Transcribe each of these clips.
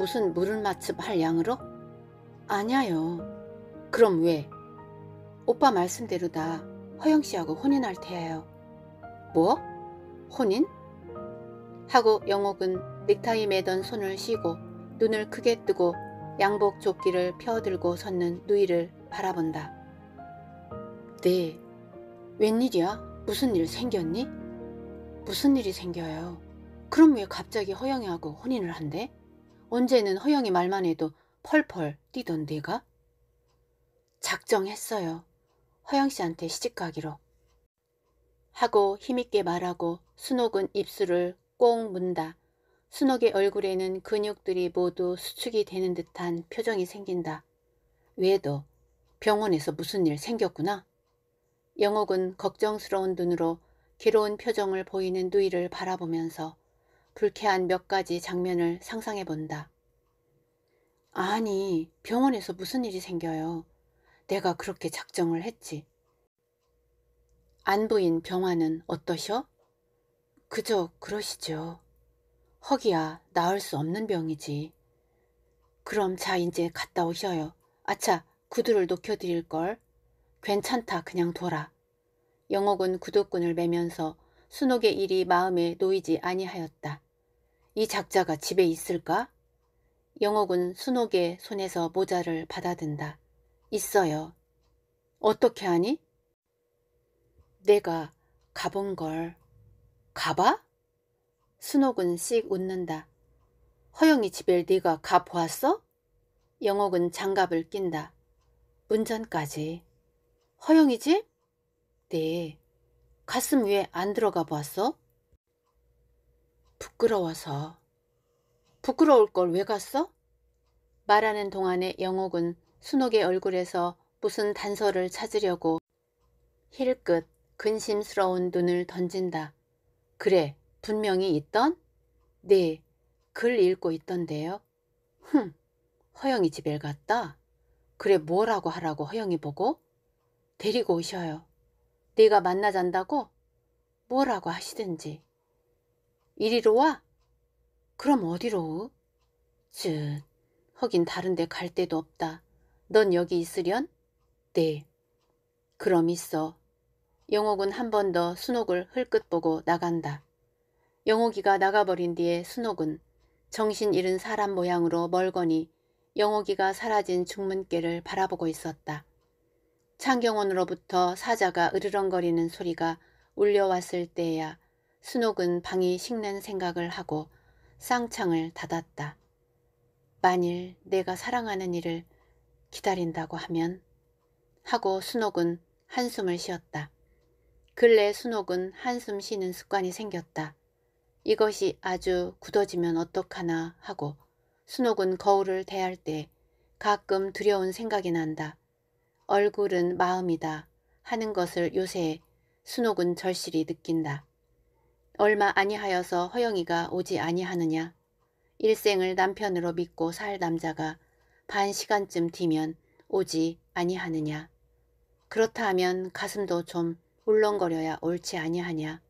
무슨 물을마습 할 양으로? 아냐요. 그럼 왜? 오빠 말씀대로 다 허영 씨하고 혼인할 테예요. 뭐? 혼인? 하고 영옥은 넥타이 매던 손을 쉬고 눈을 크게 뜨고 양복 조끼를 펴들고 섰는 누이를 바라본다. 네. 웬일이야? 무슨 일 생겼니? 무슨 일이 생겨요? 그럼 왜 갑자기 허영이하고 혼인을 한대? 언제는 허영이 말만 해도 펄펄 뛰던 내가? 작정했어요. 허영 씨한테 시집가기로. 하고 힘있게 말하고 순옥은 입술을 꼭 문다. 순옥의 얼굴에는 근육들이 모두 수축이 되는 듯한 표정이 생긴다. 왜도 병원에서 무슨 일 생겼구나. 영옥은 걱정스러운 눈으로 괴로운 표정을 보이는 누이를 바라보면서 불쾌한 몇 가지 장면을 상상해 본다. 아니, 병원에서 무슨 일이 생겨요. 내가 그렇게 작정을 했지. 안부인 병화는 어떠셔? 그저 그러시죠. 허기야, 나을 수 없는 병이지. 그럼 자, 이제 갔다 오셔요. 아차, 구두를 녹여드릴걸. 괜찮다, 그냥 둬라. 영옥은 구두끈을 매면서 순옥의 일이 마음에 놓이지 아니하였다. 이 작자가 집에 있을까? 영옥은 순옥의 손에서 모자를 받아든다. 있어요. 어떻게 하니? 내가 가본 걸. 가봐? 순옥은 씩 웃는다. 허영이 집에 네가 가보았어? 영옥은 장갑을 낀다. 운전까지. 허영이 집? 네. 가슴 위에 안 들어가 보았어? 부끄러워서. 부끄러울 걸 왜 갔어? 말하는 동안에 영옥은 순옥의 얼굴에서 무슨 단서를 찾으려고 힐끗 근심스러운 눈을 던진다. 그래, 분명히 있던? 네, 글 읽고 있던데요. 흠, 허영이 집에 갔다? 그래, 뭐라고 하라고 허영이 보고? 데리고 오셔요. 네가 만나 잔다고? 뭐라고 하시든지. 이리로 와? 그럼 어디로? 쯧, 허긴 다른데 갈 데도 없다. 넌 여기 있으련? 네. 그럼 있어. 영옥은 한 번 더 순옥을 흘끗 보고 나간다. 영옥이가 나가버린 뒤에 순옥은 정신 잃은 사람 모양으로 멀거니 영옥이가 사라진 중문께를 바라보고 있었다. 창경원으로부터 사자가 으르렁거리는 소리가 울려왔을 때에야 순옥은 방이 식는 생각을 하고 쌍창을 닫았다. 만일 내가 사랑하는 일을 기다린다고 하면 하고 순옥은 한숨을 쉬었다. 근래 순옥은 한숨 쉬는 습관이 생겼다. 이것이 아주 굳어지면 어떡하나 하고 순옥은 거울을 대할 때 가끔 두려운 생각이 난다. 얼굴은 마음이다 하는 것을 요새 순옥은 절실히 느낀다. 얼마 아니하여서 허영이가 오지 아니하느냐. 일생을 남편으로 믿고 살 남자가 반 시간쯤 뒤면 오지 아니하느냐. 그렇다 하면 가슴도 좀 울렁거려야 옳지 아니하냐.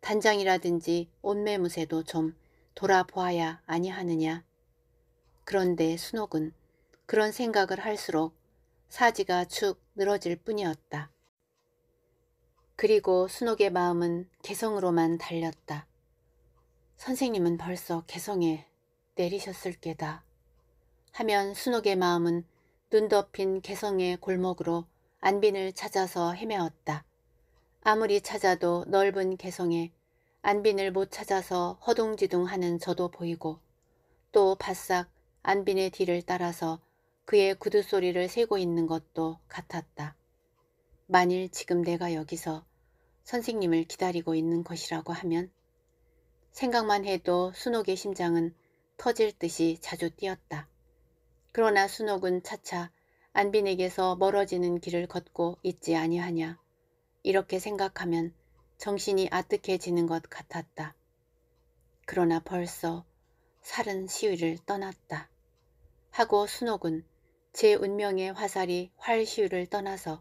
단장이라든지 옷매무새도 좀 돌아보아야 아니하느냐. 그런데 순옥은 그런 생각을 할수록 사지가 축 늘어질 뿐이었다. 그리고 순옥의 마음은 개성으로만 달렸다. 선생님은 벌써 개성에 내리셨을 게다. 하면 순옥의 마음은 눈 덮인 개성의 골목으로 안빈을 찾아서 헤매었다. 아무리 찾아도 넓은 개성에 안빈을 못 찾아서 허둥지둥하는 저도 보이고 또 바싹 안빈의 뒤를 따라서 그의 구두소리를 세고 있는 것도 같았다. 만일 지금 내가 여기서 선생님을 기다리고 있는 것이라고 하면 생각만 해도 순옥의 심장은 터질 듯이 자주 뛰었다. 그러나 순옥은 차차 안빈에게서 멀어지는 길을 걷고 있지 아니하냐. 이렇게 생각하면 정신이 아득해지는 것 같았다. 그러나 벌써 살은 시위를 떠났다. 하고 순옥은 제 운명의 화살이 활시유를 떠나서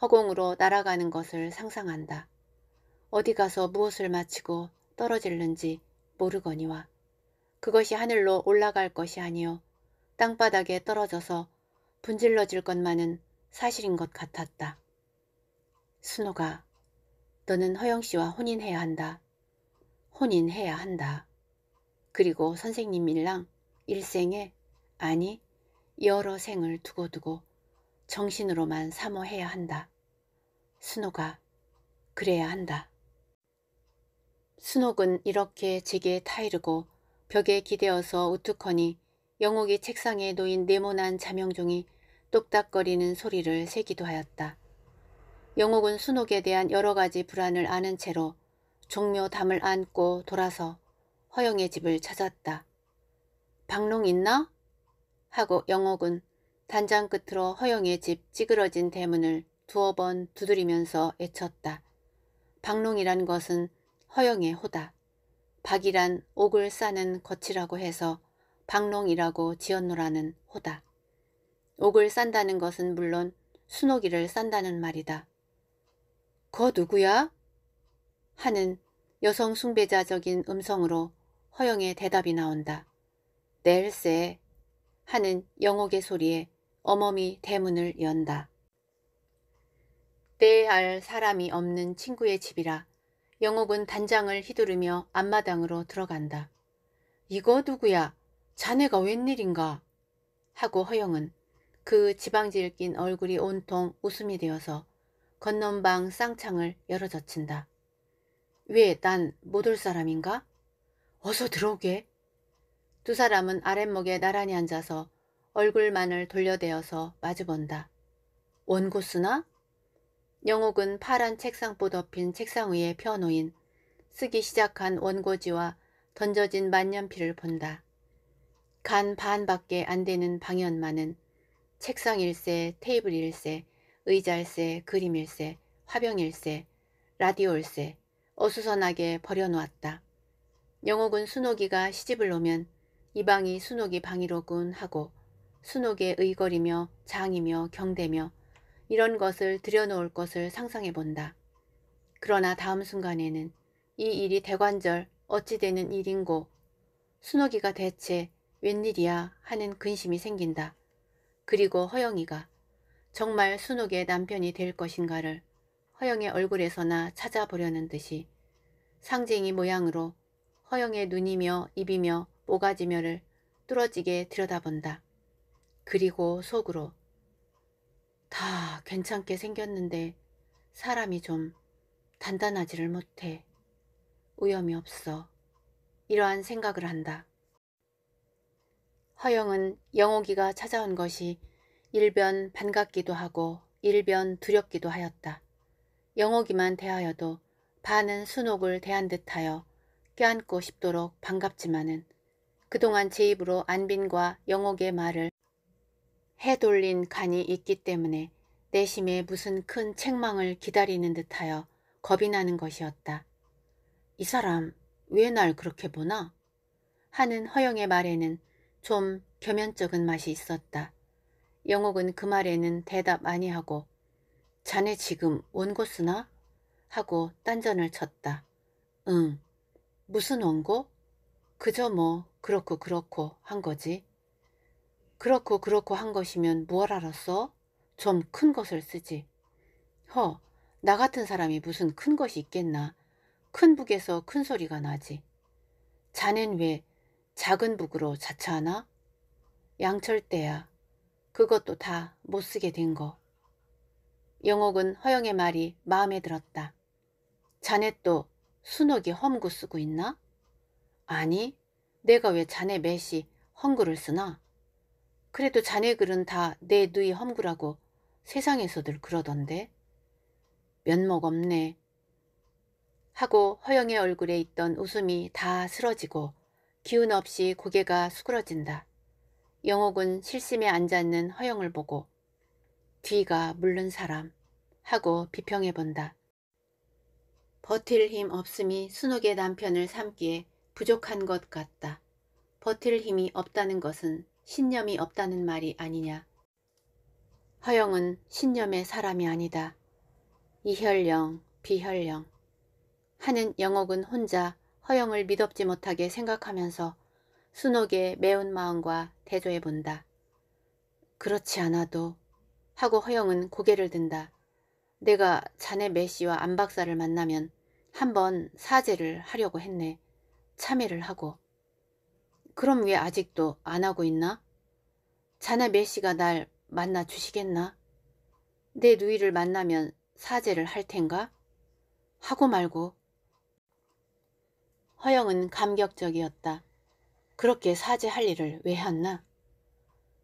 허공으로 날아가는 것을 상상한다. 어디 가서 무엇을 마치고 떨어질는지 모르거니와 그것이 하늘로 올라갈 것이 아니요 땅바닥에 떨어져서 분질러질 것만은 사실인 것 같았다. 순호가 너는 허영씨와 혼인해야 한다. 혼인해야 한다. 그리고 선생님이랑 일생에 아니 여러 생을 두고두고 정신으로만 사모해야 한다. 순호가 그래야 한다. 순옥은 이렇게 제게 타이르고 벽에 기대어서 우뚝허니 영옥이 책상에 놓인 네모난 자명종이 똑딱거리는 소리를 새기도 하였다. 영옥은 순옥에 대한 여러 가지 불안을 아는 채로 종묘 담을 안고 돌아서 허영의 집을 찾았다. 박농 있나? 하고 영옥은 단장 끝으로 허영의 집 찌그러진 대문을 두어 번 두드리면서 애쳤다. 박농이란 것은 허영의 호다. 박이란 옥을 싸는 거치라고 해서 박농이라고 지었노라는 호다. 옥을 싼다는 것은 물론 순옥이를 싼다는 말이다. 거 누구야? 하는 여성 숭배자적인 음성으로 허영의 대답이 나온다. 넬세 하는 영옥의 소리에 어머미 대문을 연다. 때알 사람이 없는 친구의 집이라 영옥은 단장을 휘두르며 앞마당으로 들어간다. 이거 누구야? 자네가 웬일인가? 하고 허영은 그 지방질 낀 얼굴이 온통 웃음이 되어서 건넌방 쌍창을 열어젖힌다. 왜 난 못 올 사람인가? 어서 들어오게. 두 사람은 아랫목에 나란히 앉아서 얼굴만을 돌려대어서 마주본다. 원고 쓰나? 영옥은 파란 책상보 덮인 책상 위에 펴놓인 쓰기 시작한 원고지와 던져진 만년필을 본다. 간 반밖에 안 되는 방연만은 책상 일세, 테이블 일세, 의자 일세, 그림 일세, 화병 일세, 라디오 일세 어수선하게 버려놓았다. 영옥은 순옥이가 시집을 오면 이방이 순옥이 방이로군 하고 순옥의 의거리며 장이며 경대며 이런 것을 들여놓을 것을 상상해 본다. 그러나 다음 순간에는 이 일이 대관절 어찌 되는 일인고 순옥이가 대체 웬일이야 하는 근심이 생긴다. 그리고 허영이가 정말 순옥의 남편이 될 것인가를 허영의 얼굴에서나 찾아보려는 듯이 상징이 모양으로 허영의 눈이며 입이며 오가지면을 뚫어지게 들여다본다. 그리고 속으로 다 괜찮게 생겼는데 사람이 좀 단단하지를 못해. 우염이 없어. 이러한 생각을 한다. 허영은 영옥이가 찾아온 것이 일변 반갑기도 하고 일변 두렵기도 하였다. 영옥이만 대하여도 반은 순옥을 대한 듯하여 껴안고 싶도록 반갑지만은 그동안 제 입으로 안빈과 영옥의 말을 해돌린 간이 있기 때문에 내심에 무슨 큰 책망을 기다리는 듯하여 겁이 나는 것이었다. 이 사람 왜 날 그렇게 보나? 하는 허영의 말에는 좀 겸연쩍은 맛이 있었다. 영옥은 그 말에는 대답 아니하고 자네 지금 원고 쓰나? 하고 딴전을 쳤다. 응. 무슨 원고? 그저 뭐 그렇고 그렇고 한 거지. 그렇고 그렇고 한 것이면 무얼 알았어? 좀 큰 것을 쓰지. 허, 나 같은 사람이 무슨 큰 것이 있겠나. 큰 북에서 큰 소리가 나지. 자넨 왜 작은 북으로 자차하나? 양철대야. 그것도 다 못쓰게 된 거. 영옥은 허영의 말이 마음에 들었다. 자네 또 순옥이 험구 쓰고 있나? 아니, 내가 왜 자네 매시 헝글을 쓰나? 그래도 자네 글은 다 내 누이 헝구라고 세상에서들 그러던데. 면목 없네. 하고 허영의 얼굴에 있던 웃음이 다 쓰러지고 기운 없이 고개가 수그러진다. 영옥은 실심에 앉아있는 허영을 보고 뒤가 물른 사람 하고 비평해본다. 버틸 힘 없음이 순옥의 남편을 삼기에 부족한 것 같다. 버틸 힘이 없다는 것은 신념이 없다는 말이 아니냐. 허영은 신념의 사람이 아니다. 이혈령, 비혈령. 하는 영옥은 혼자 허영을 미덥지 못하게 생각하면서 순옥의 매운 마음과 대조해 본다. 그렇지 않아도 하고 허영은 고개를 든다. 내가 자네 메시와 안 박사를 만나면 한 번 사죄를 하려고 했네. 참회를 하고 그럼 왜 아직도 안 하고 있나? 자네 메시가 날 만나 주시겠나? 내 누이를 만나면 사죄를 할 텐가? 하고 말고 허영은 감격적이었다. 그렇게 사죄할 일을 왜 했나?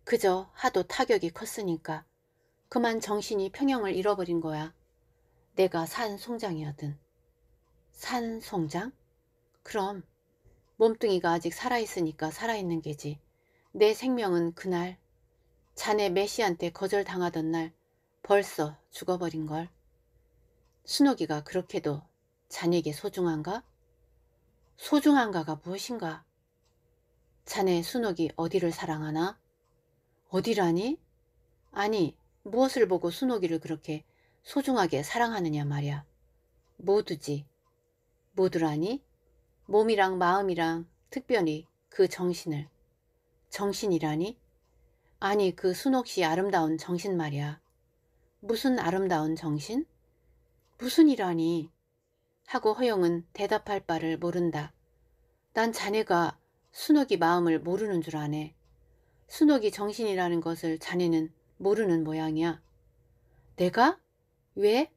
그저 하도 타격이 컸으니까 그만 정신이 평형을 잃어버린 거야. 내가 산 송장이었든. 산 송장? 그럼 몸뚱이가 아직 살아있으니까 살아있는 게지. 내 생명은 그날 자네 메시한테 거절당하던 날 벌써 죽어버린걸. 순옥이가 그렇게도 자네에게 소중한가? 소중한가가 무엇인가? 자네 순옥이 어디를 사랑하나? 어디라니? 아니, 무엇을 보고 순옥이를 그렇게 소중하게 사랑하느냐 말이야. 모두지. 모두라니? 몸이랑 마음이랑 특별히 그 정신을. 정신이라니? 아니 그 순옥씨 아름다운 정신 말이야. 무슨 아름다운 정신? 무슨이라니? 하고 허영은 대답할 바를 모른다. 난 자네가 순옥이 마음을 모르는 줄 아네. 순옥이 정신이라는 것을 자네는 모르는 모양이야. 내가? 왜?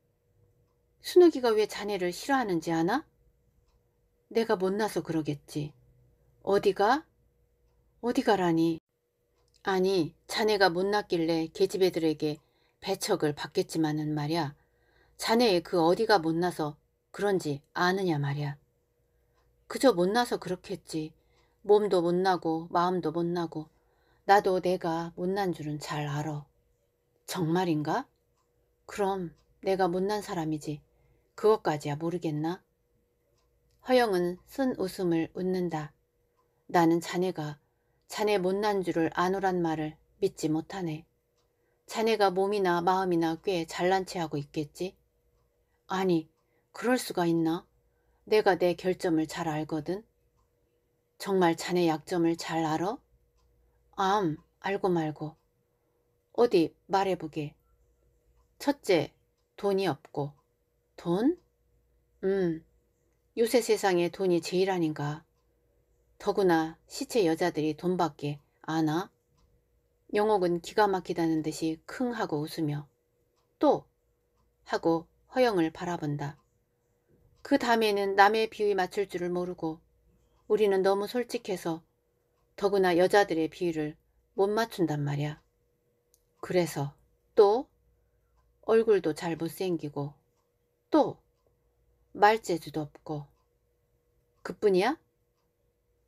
순옥이가 왜 자네를 싫어하는지 아나? 내가 못나서 그러겠지. 어디가? 어디가라니. 아니 자네가 못났길래 계집애들에게 배척을 받겠지만은 말야. 자네의 그 어디가 못나서 그런지 아느냐 말야. 그저 못나서 그렇겠지. 몸도 못나고 마음도 못나고 나도 내가 못난 줄은 잘 알아. 정말인가? 그럼 내가 못난 사람이지. 그것까지야 모르겠나? 허영은 쓴 웃음을 웃는다. 나는 자네가 자네 못난 줄을 아노란 말을 믿지 못하네. 자네가 몸이나 마음이나 꽤 잘난 체하고 있겠지? 아니, 그럴 수가 있나? 내가 내 결점을 잘 알거든. 정말 자네 약점을 잘 알아? 암, 알고 말고. 어디 말해보게. 첫째, 돈이 없고. 돈? 음, 요새 세상에 돈이 제일 아닌가. 더구나 시체 여자들이 돈밖에 아나? 영옥은 기가 막히다는 듯이 킁 하고 웃으며 또! 하고 허영을 바라본다. 그 다음에는 남의 비위 맞출 줄을 모르고 우리는 너무 솔직해서 더구나 여자들의 비위를 못 맞춘단 말이야. 그래서 또 얼굴도 잘 못생기고 또 말재주도 없고 그뿐이야?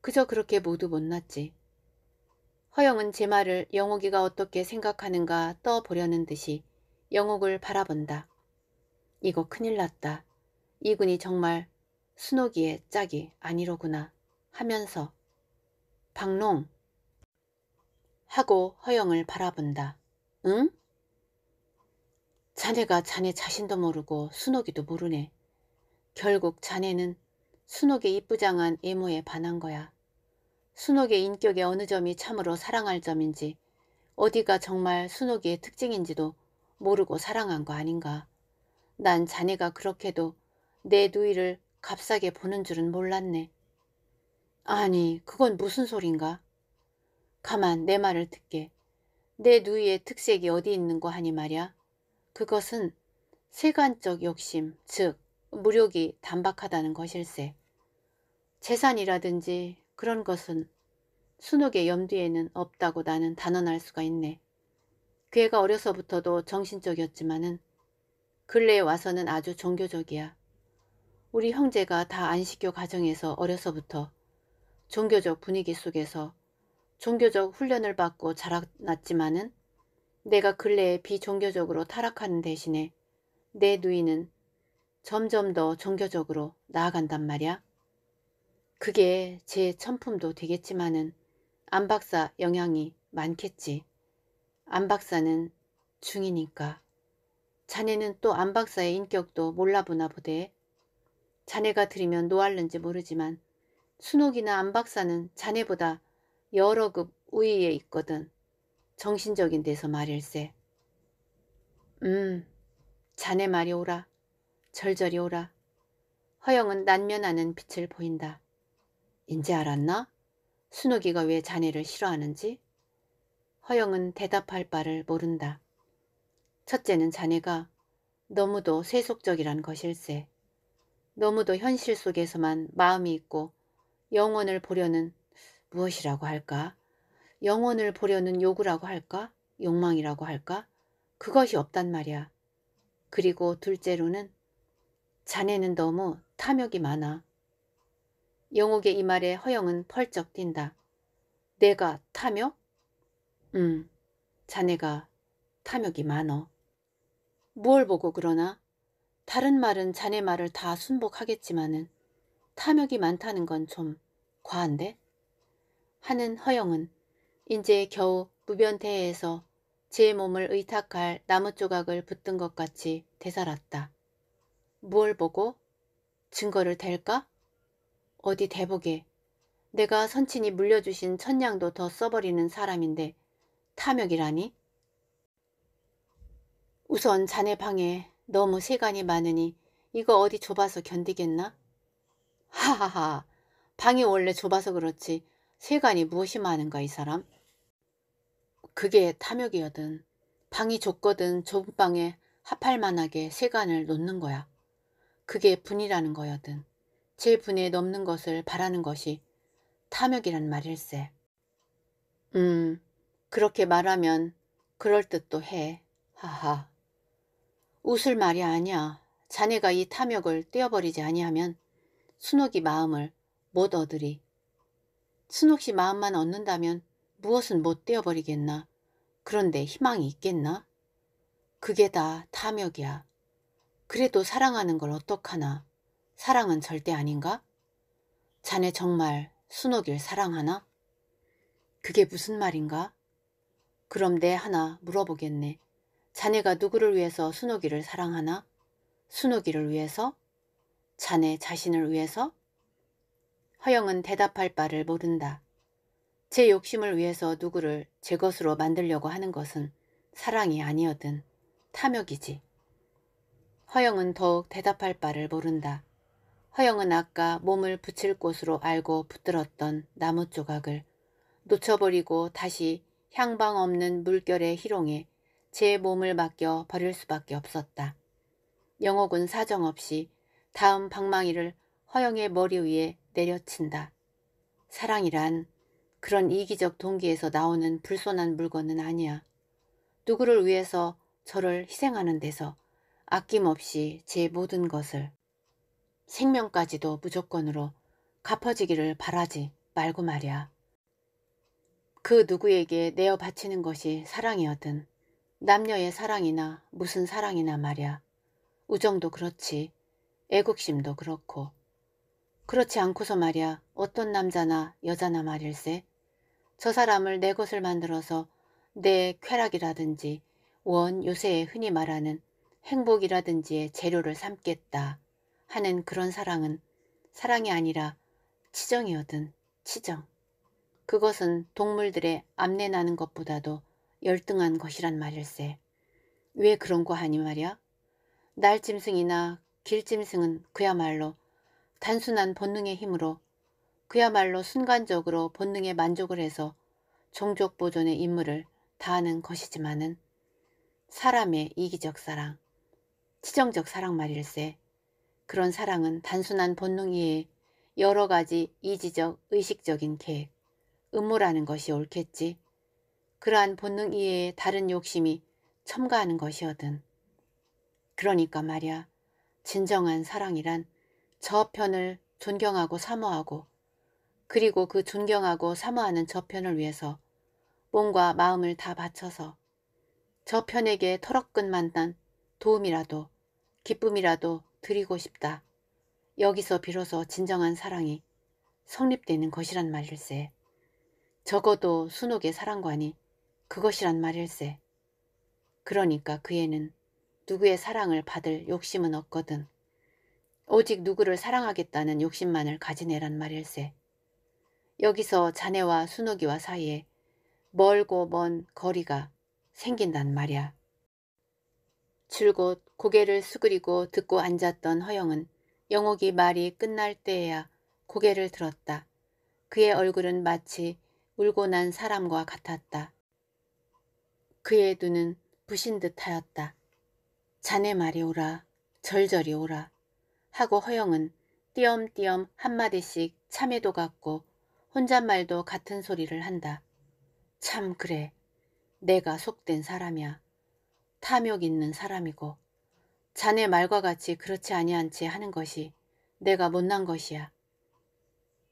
그저 그렇게 모두 못났지. 허영은 제 말을 영옥이가 어떻게 생각하는가 떠보려는 듯이 영옥을 바라본다. 이거 큰일 났다. 이군이 정말 순옥이의 짝이 아니로구나 하면서 박농 하고 허영을 바라본다. 응? 자네가 자네 자신도 모르고 순옥이도 모르네. 결국 자네는 순옥의 이쁘장한 외모에 반한 거야. 순옥의 인격의 어느 점이 참으로 사랑할 점인지 어디가 정말 순옥의 특징인지도 모르고 사랑한 거 아닌가. 난 자네가 그렇게도 내 누이를 값싸게 보는 줄은 몰랐네. 아니 그건 무슨 소린가? 가만 내 말을 듣게. 내 누이의 특색이 어디 있는 거 하니 말야. 이 그것은 세간적 욕심, 즉 무력이 단박하다는 것일세. 재산이라든지 그런 것은 순옥의 염두에는 없다고 나는 단언할 수가 있네. 그애가 어려서부터도 정신적이었지만은 근래에 와서는 아주 종교적이야. 우리 형제가 다 안식교 가정에서 어려서부터 종교적 분위기 속에서 종교적 훈련을 받고 자라났지만은 내가 근래에 비종교적으로 타락하는 대신에 내 누이는 점점 더 종교적으로 나아간단 말이야. 그게 제 천품도 되겠지만은 안박사 영향이 많겠지. 안박사는 중이니까. 자네는 또 안박사의 인격도 몰라보나 보대. 자네가 들으면 노할는지 모르지만 순옥이나 안박사는 자네보다 여러 급 우위에 있거든. 정신적인 데서 말일세. 음, 자네 말이 오라. 절절히 오라. 허영은 난면하는 빛을 보인다. 인제 알았나? 순옥이가 왜 자네를 싫어하는지? 허영은 대답할 바를 모른다. 첫째는 자네가 너무도 세속적이란 것일세. 너무도 현실 속에서만 마음이 있고 영혼을 보려는 무엇이라고 할까? 영혼을 보려는 요구라고 할까? 욕망이라고 할까? 그것이 없단 말이야. 그리고 둘째로는 자네는 너무 탐욕이 많아. 영옥의 이 말에 허영은 펄쩍 뛴다. 내가 탐욕? 응, 자네가 탐욕이 많어. 뭘 보고 그러나? 다른 말은 자네 말을 다 순복하겠지만은 탐욕이 많다는 건 좀 과한데? 하는 허영은 이제 겨우 무변대에서제 몸을 의탁할 나무 조각을 붙든 것 같이 되살았다. 뭘 보고? 증거를 댈까? 어디 대보게. 내가 선친이 물려주신 천냥도 더 써버리는 사람인데 탐욕이라니? 우선 자네 방에 너무 세간이 많으니 이거 어디 좁아서 견디겠나? 하하하 방이 원래 좁아서 그렇지 세간이 무엇이 많은가 이 사람? 그게 탐욕이거든. 방이 좁거든 좁은 방에 합할 만하게 세간을 놓는 거야. 그게 분이라는 거여든 제분에 넘는 것을 바라는 것이 탐욕이란 말일세. 음, 그렇게 말하면 그럴듯도 해. 하하. 웃을 말이 아니야. 자네가 이 탐욕을 떼어버리지 아니하면 순옥이 마음을 못 얻으리. 순옥씨 마음만 얻는다면 무엇은 못 떼어버리겠나. 그런데 희망이 있겠나? 그게 다 탐욕이야. 그래도 사랑하는 걸 어떡하나. 사랑은 절대 아닌가? 자네 정말 순옥일 사랑하나? 그게 무슨 말인가? 그럼 내 하나 물어보겠네. 자네가 누구를 위해서 순옥이를 사랑하나? 순옥이를 위해서? 자네 자신을 위해서? 허영은 대답할 바를 모른다. 제 욕심을 위해서 누구를 제 것으로 만들려고 하는 것은 사랑이 아니어든 탐욕이지. 허영은 더욱 대답할 바를 모른다. 허영은 아까 몸을 붙일 곳으로 알고 붙들었던 나무 조각을 놓쳐버리고 다시 향방 없는 물결의 희롱에 제 몸을 맡겨 버릴 수밖에 없었다. 영옥은 사정없이 다음 방망이를 허영의 머리 위에 내려친다. 사랑이란 그런 이기적 동기에서 나오는 불손한 물건은 아니야. 누구를 위해서 저를 희생하는 데서 아낌없이 제 모든 것을 생명까지도 무조건으로 갚아지기를 바라지 말고 말이야. 그 누구에게 내어 바치는 것이 사랑이었든 남녀의 사랑이나 무슨 사랑이나 말이야. 우정도 그렇지 애국심도 그렇고 그렇지 않고서 말이야 어떤 남자나 여자나 말일세 저 사람을 내 것을 만들어서 내 쾌락이라든지 원 요새에 흔히 말하는 행복이라든지 의 재료를 삼겠다 하는 그런 사랑은 사랑이 아니라 치정이거든 치정. 그것은 동물들의 암내 나는 것보다도 열등한 것이란 말일세. 왜 그런 거 하니 말이야? 날짐승이나 길짐승은 그야말로 단순한 본능의 힘으로 그야말로 순간적으로 본능에 만족을 해서 종족 보존의 임무를 다하는 것이지만은 사람의 이기적 사랑, 치정적 사랑 말일세. 그런 사랑은 단순한 본능이에 여러 가지 이지적, 의식적인 계획, 음모라는 것이 옳겠지. 그러한 본능 이외에 다른 욕심이 첨가하는 것이거든. 그러니까 말이야. 진정한 사랑이란 저편을 존경하고 사모하고 그리고 그 존경하고 사모하는 저편을 위해서 몸과 마음을 다 바쳐서 저편에게 털어끝만난 도움이라도 기쁨이라도 드리고 싶다. 여기서 비로소 진정한 사랑이 성립되는 것이란 말일세. 적어도 순옥의 사랑관이 그것이란 말일세. 그러니까 그 애는 누구의 사랑을 받을 욕심은 없거든. 오직 누구를 사랑하겠다는 욕심만을 가진 애란 말일세. 여기서 자네와 순옥이와 사이에 멀고 먼 거리가 생긴단 말이야. 줄곧 고개를 수그리고 듣고 앉았던 허영은 영옥이 말이 끝날 때에야 고개를 들었다. 그의 얼굴은 마치 울고 난 사람과 같았다. 그의 눈은 부신 듯하였다. 자네 말이 오라. 절절히 오라. 하고 허영은 띄엄띄엄 한마디씩 참에도 같고 혼잣말도 같은 소리를 한다. 참 그래. 내가 속된 사람이야. 탐욕 있는 사람이고 자네 말과 같이 그렇지 아니한 채 하는 것이 내가 못난 것이야.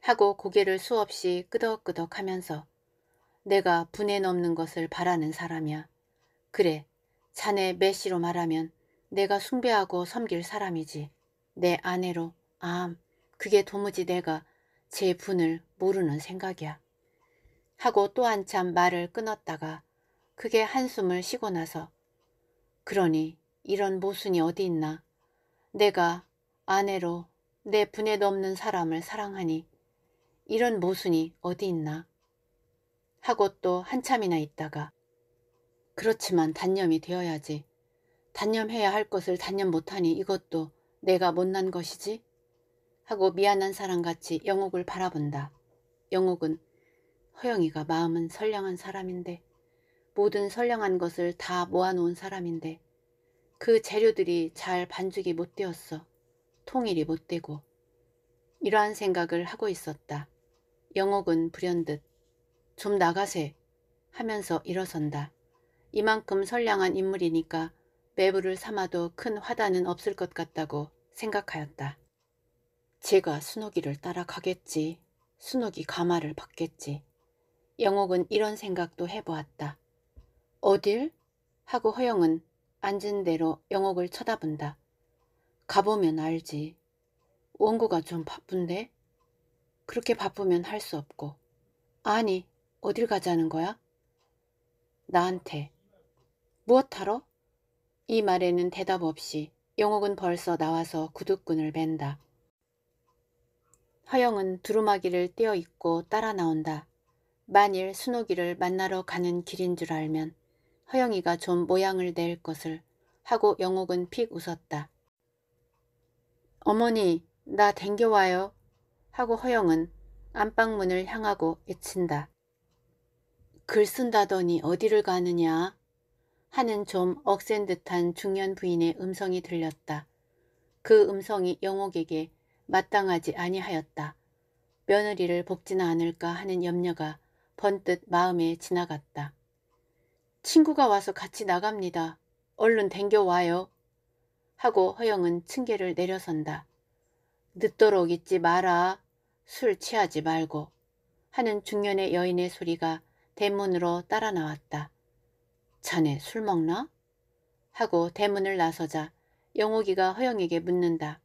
하고 고개를 수없이 끄덕끄덕 하면서 내가 분해 넘는 것을 바라는 사람이야. 그래, 자네 메시로 말하면 내가 숭배하고 섬길 사람이지. 내 아내로, 암, 그게 도무지 내가 제 분을 모르는 생각이야. 하고 또 한참 말을 끊었다가 그게 한숨을 쉬고 나서 그러니 이런 모순이 어디 있나. 내가 아내로 내 분에 넘는 사람을 사랑하니 이런 모순이 어디 있나. 하고 또 한참이나 있다가 그렇지만 단념이 되어야지. 단념해야 할 것을 단념 못하니 이것도 내가 못난 것이지? 하고 미안한 사람같이 영옥을 바라본다. 영옥은 허영이가 마음은 선량한 사람인데 모든 선량한 것을 다 모아놓은 사람인데 그 재료들이 잘 반죽이 못 되었어. 통일이 못 되고. 이러한 생각을 하고 있었다. 영옥은 불현듯 좀 나가세 하면서 일어선다. 이만큼 선량한 인물이니까 매부를 삼아도 큰 화단은 없을 것 같다고 생각하였다. 제가 순옥이를 따라가겠지. 순옥이 가마를 받겠지. 영옥은 이런 생각도 해보았다. 어딜? 하고 허영은 앉은 대로 영옥을 쳐다본다. 가보면 알지. 원구가 좀 바쁜데? 그렇게 바쁘면 할 수 없고. 아니, 어딜 가자는 거야? 나한테. 무엇하러? 이 말에는 대답 없이 영옥은 벌써 나와서 구두끈을 벤다. 허영은 두루마기를 떼어 입고 따라 나온다. 만일 순옥이를 만나러 가는 길인 줄 알면 허영이가 좀 모양을 낼 것을 하고 영옥은 픽 웃었다. 어머니 나 댕겨와요 하고 허영은 안방문을 향하고 외친다. 글 쓴다더니 어디를 가느냐 하는 좀 억센 듯한 중년 부인의 음성이 들렸다. 그 음성이 영옥에게 마땅하지 아니하였다. 며느리를 복지나 않을까 하는 염려가 번뜻 마음에 지나갔다. 친구가 와서 같이 나갑니다. 얼른 댕겨와요. 하고 허영은 층계를 내려선다. 늦도록 잊지 마라. 술 취하지 말고. 하는 중년의 여인의 소리가 대문으로 따라 나왔다. 자네 술 먹나? 하고 대문을 나서자 영옥이가 허영에게 묻는다.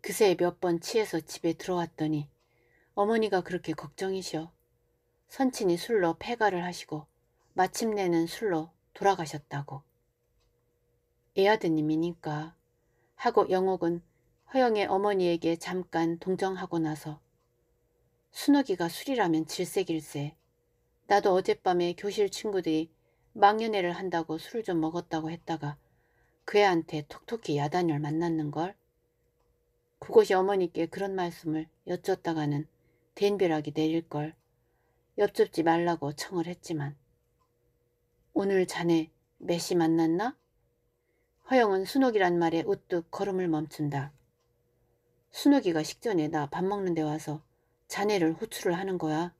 그새 몇 번 취해서 집에 들어왔더니 어머니가 그렇게 걱정이셔 선친이 술로 폐가를 하시고 마침내는 술로 돌아가셨다고. 애 아드님이니까 하고 영옥은 허영의 어머니에게 잠깐 동정하고 나서 순옥이가 술이라면 질색일세 나도 어젯밤에 교실 친구들이 망연애를 한다고 술을 좀 먹었다고 했다가 그 애한테 톡톡히 야단을 만났는걸. 그곳이 어머니께 그런 말씀을 여쭙다가는 대인벼락이 내릴걸. 옆접지 말라고 청을 했지만 오늘 자네 매시 만났나? 허영은 순옥이란 말에 우뚝 걸음을 멈춘다. 순옥이가 식전에 나 밥 먹는 데 와서 자네를 호출을 하는 거야.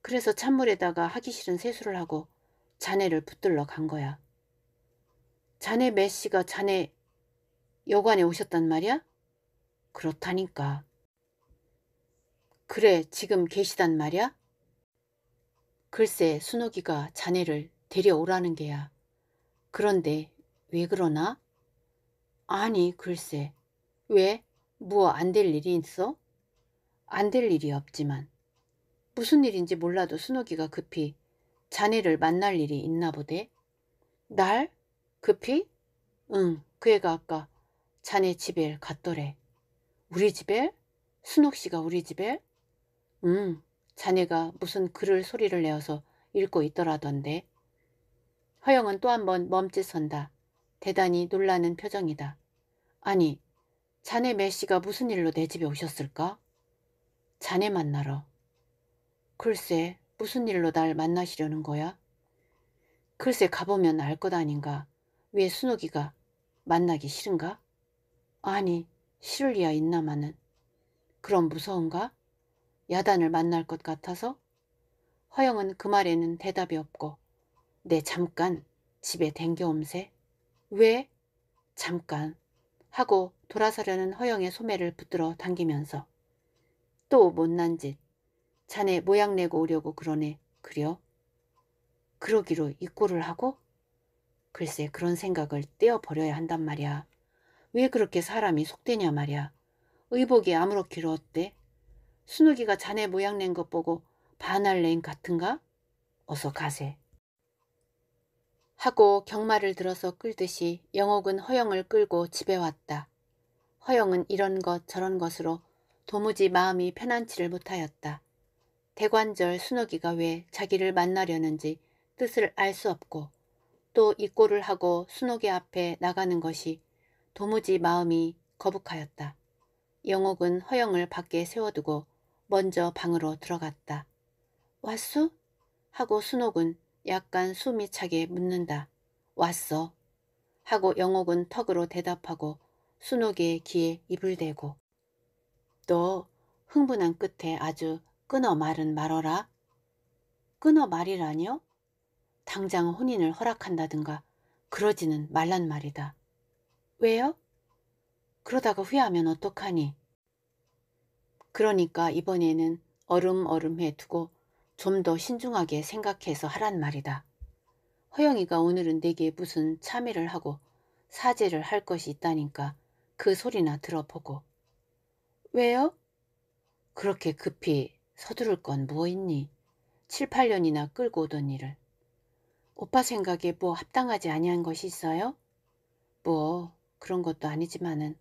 그래서 찬물에다가 하기 싫은 세수를 하고 자네를 붙들러 간 거야. 자네 메시가 자네 여관에 오셨단 말이야? 그렇다니까. 그래 지금 계시단 말이야? 글쎄 순옥이가 자네를 데려오라는 게야. 그런데 왜 그러나? 아니 글쎄 왜? 뭐 안 될 일이 있어? 안 될 일이 없지만 무슨 일인지 몰라도 순옥이가 급히 자네를 만날 일이 있나 보대. 날? 급히? 응, 그 애가 아까 자네 집에 갔더래. 우리 집에? 순옥 씨가 우리 집에? 응, 자네가 무슨 글을 소리를 내어서 읽고 있더라던데. 허영은 또 한 번 멈칫선다. 대단히 놀라는 표정이다. 아니, 자네 메시가 무슨 일로 내 집에 오셨을까? 자네 만나러. 글쎄, 무슨 일로 날 만나시려는 거야? 글쎄, 가보면 알 것 아닌가. 왜 순옥이가 만나기 싫은가? 아니, 싫을 리야 있나마는. 그럼 무서운가? 야단을 만날 것 같아서? 허영은 그 말에는 대답이 없고 내 잠깐 집에 댕겨옴세. 왜? 잠깐. 하고 돌아서려는 허영의 소매를 붙들어 당기면서 또 못난 짓. 자네 모양 내고 오려고 그러네. 그려? 그러기로 입고를 하고? 글쎄 그런 생각을 떼어버려야 한단 말이야. 왜 그렇게 사람이 속되냐 말이야. 의복이 아무렇기로 어때? 순욱기가 자네 모양 낸 것 보고 반할레인 같은가? 어서 가세. 하고 경마를 들어서 끌듯이 영옥은 허영을 끌고 집에 왔다. 허영은 이런 것 저런 것으로 도무지 마음이 편안치를 못하였다. 대관절 순옥이가 왜 자기를 만나려는지 뜻을 알 수 없고 또 입고를 하고 순옥이 앞에 나가는 것이 도무지 마음이 거북하였다. 영옥은 허영을 밖에 세워두고 먼저 방으로 들어갔다. 왔수? 하고 순옥은 약간 숨이 차게 묻는다. 왔어. 하고 영옥은 턱으로 대답하고 순옥의 귀에 입을 대고 너 흥분한 끝에 아주 끊어 말은 말어라. 끊어 말이라니요? 당장 혼인을 허락한다든가 그러지는 말란 말이다. 왜요? 그러다가 후회하면 어떡하니? 그러니까 이번에는 얼음얼음해 두고 좀더 신중하게 생각해서 하란 말이다. 허영이가 오늘은 내게 무슨 참여를 하고 사죄를 할 것이 있다니까 그 소리나 들어보고. 왜요? 그렇게 급히 서두를 건 뭐있니? 7, 8년이나 끌고 오던 일을. 오빠 생각에 뭐 합당하지 아니한 것이 있어요? 뭐 그런 것도 아니지만은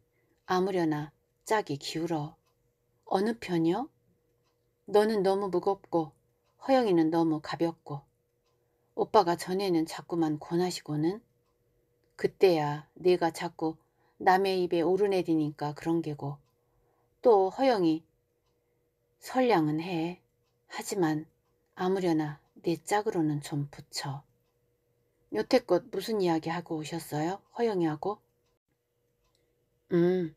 아무려나 짝이 기울어. 어느 편이요? 너는 너무 무겁고 허영이는 너무 가볍고 오빠가 전에는 자꾸만 권하시고는 그때야 내가 자꾸 남의 입에 오르내리니까 그런 게고 또 허영이 설량은 해 하지만 아무려나 내 짝으로는 좀 붙여 여태껏 무슨 이야기 하고 오셨어요? 허영이하고? 음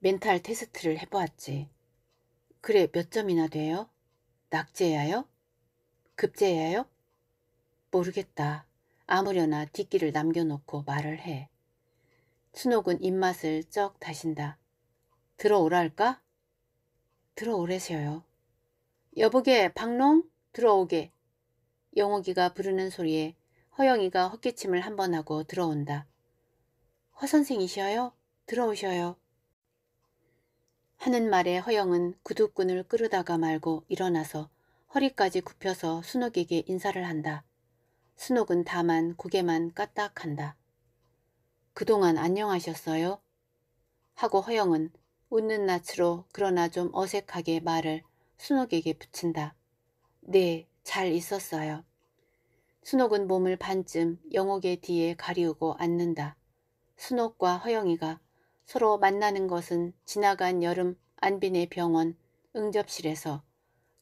멘탈 테스트를 해보았지 그래 몇 점이나 돼요? 낙제야요? 급제예요? 모르겠다. 아무려나 뒷길을 남겨놓고 말을 해. 순옥은 입맛을 쩍 다신다. 들어오라 할까? 들어오래세요. 여보게 박농 들어오게. 영옥이가 부르는 소리에 허영이가 헛기침을 한 번 하고 들어온다. 허선생이셔요? 들어오셔요. 하는 말에 허영은 구두끈을 끌으다가 말고 일어나서 허리까지 굽혀서 순옥에게 인사를 한다. 순옥은 다만 고개만 까딱한다. 그동안 안녕하셨어요? 하고 허영은 웃는 낯으로 그러나 좀 어색하게 말을 순옥에게 붙인다. 네, 잘 있었어요. 순옥은 몸을 반쯤 영옥의 뒤에 가리우고 앉는다. 순옥과 허영이가 서로 만나는 것은 지나간 여름 안빈의 병원 응접실에서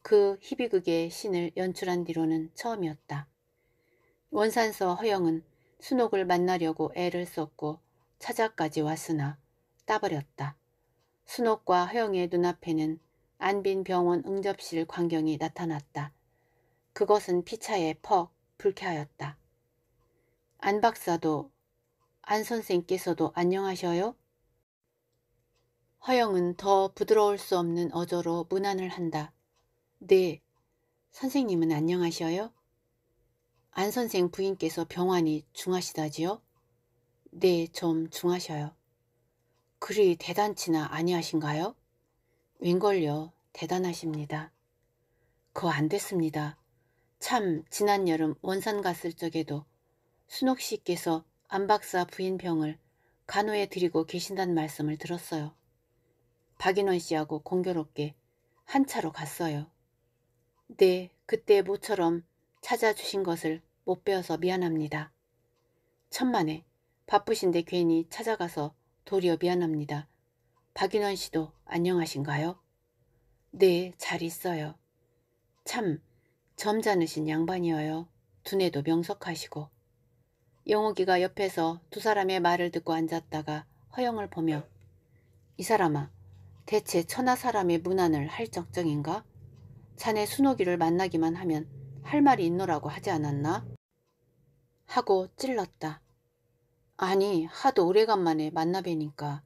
그 희비극의 신을 연출한 뒤로는 처음이었다. 원산서 허영은 순옥을 만나려고 애를 썼고 찾아까지 왔으나 따버렸다. 순옥과 허영의 눈앞에는 안빈 병원 응접실 광경이 나타났다. 그것은 피차에 퍽 불쾌하였다. 안 박사도 안 선생께서도 안녕하셔요? 허영은 더 부드러울 수 없는 어조로 문안을 한다. 네. 선생님은 안녕하셔요? 안 선생 부인께서 병환이 중하시다지요? 네, 좀 중하셔요. 그리 대단치나 아니하신가요? 웬걸요, 대단하십니다. 거안 됐습니다. 참 지난 여름 원산 갔을 적에도 순옥 씨께서 안 박사 부인 병을 간호해 드리고 계신단 말씀을 들었어요. 박인원 씨하고 공교롭게 한 차로 갔어요. 네, 그때 모처럼 찾아주신 것을 못 배워서 미안합니다. 천만에 바쁘신데 괜히 찾아가서 도리어 미안합니다. 박인원 씨도 안녕하신가요? 네, 잘 있어요. 참, 점잖으신 양반이어요. 두뇌도 명석하시고. 영옥이가 옆에서 두 사람의 말을 듣고 앉았다가 허영을 보며 이 사람아, 대체 천하 사람의 문안을 할적정인가 자네 순옥이를 만나기만 하면 할 말이 있노라고 하지 않았나? 하고 찔렀다. 아니 하도 오래간만에 만나뵈니까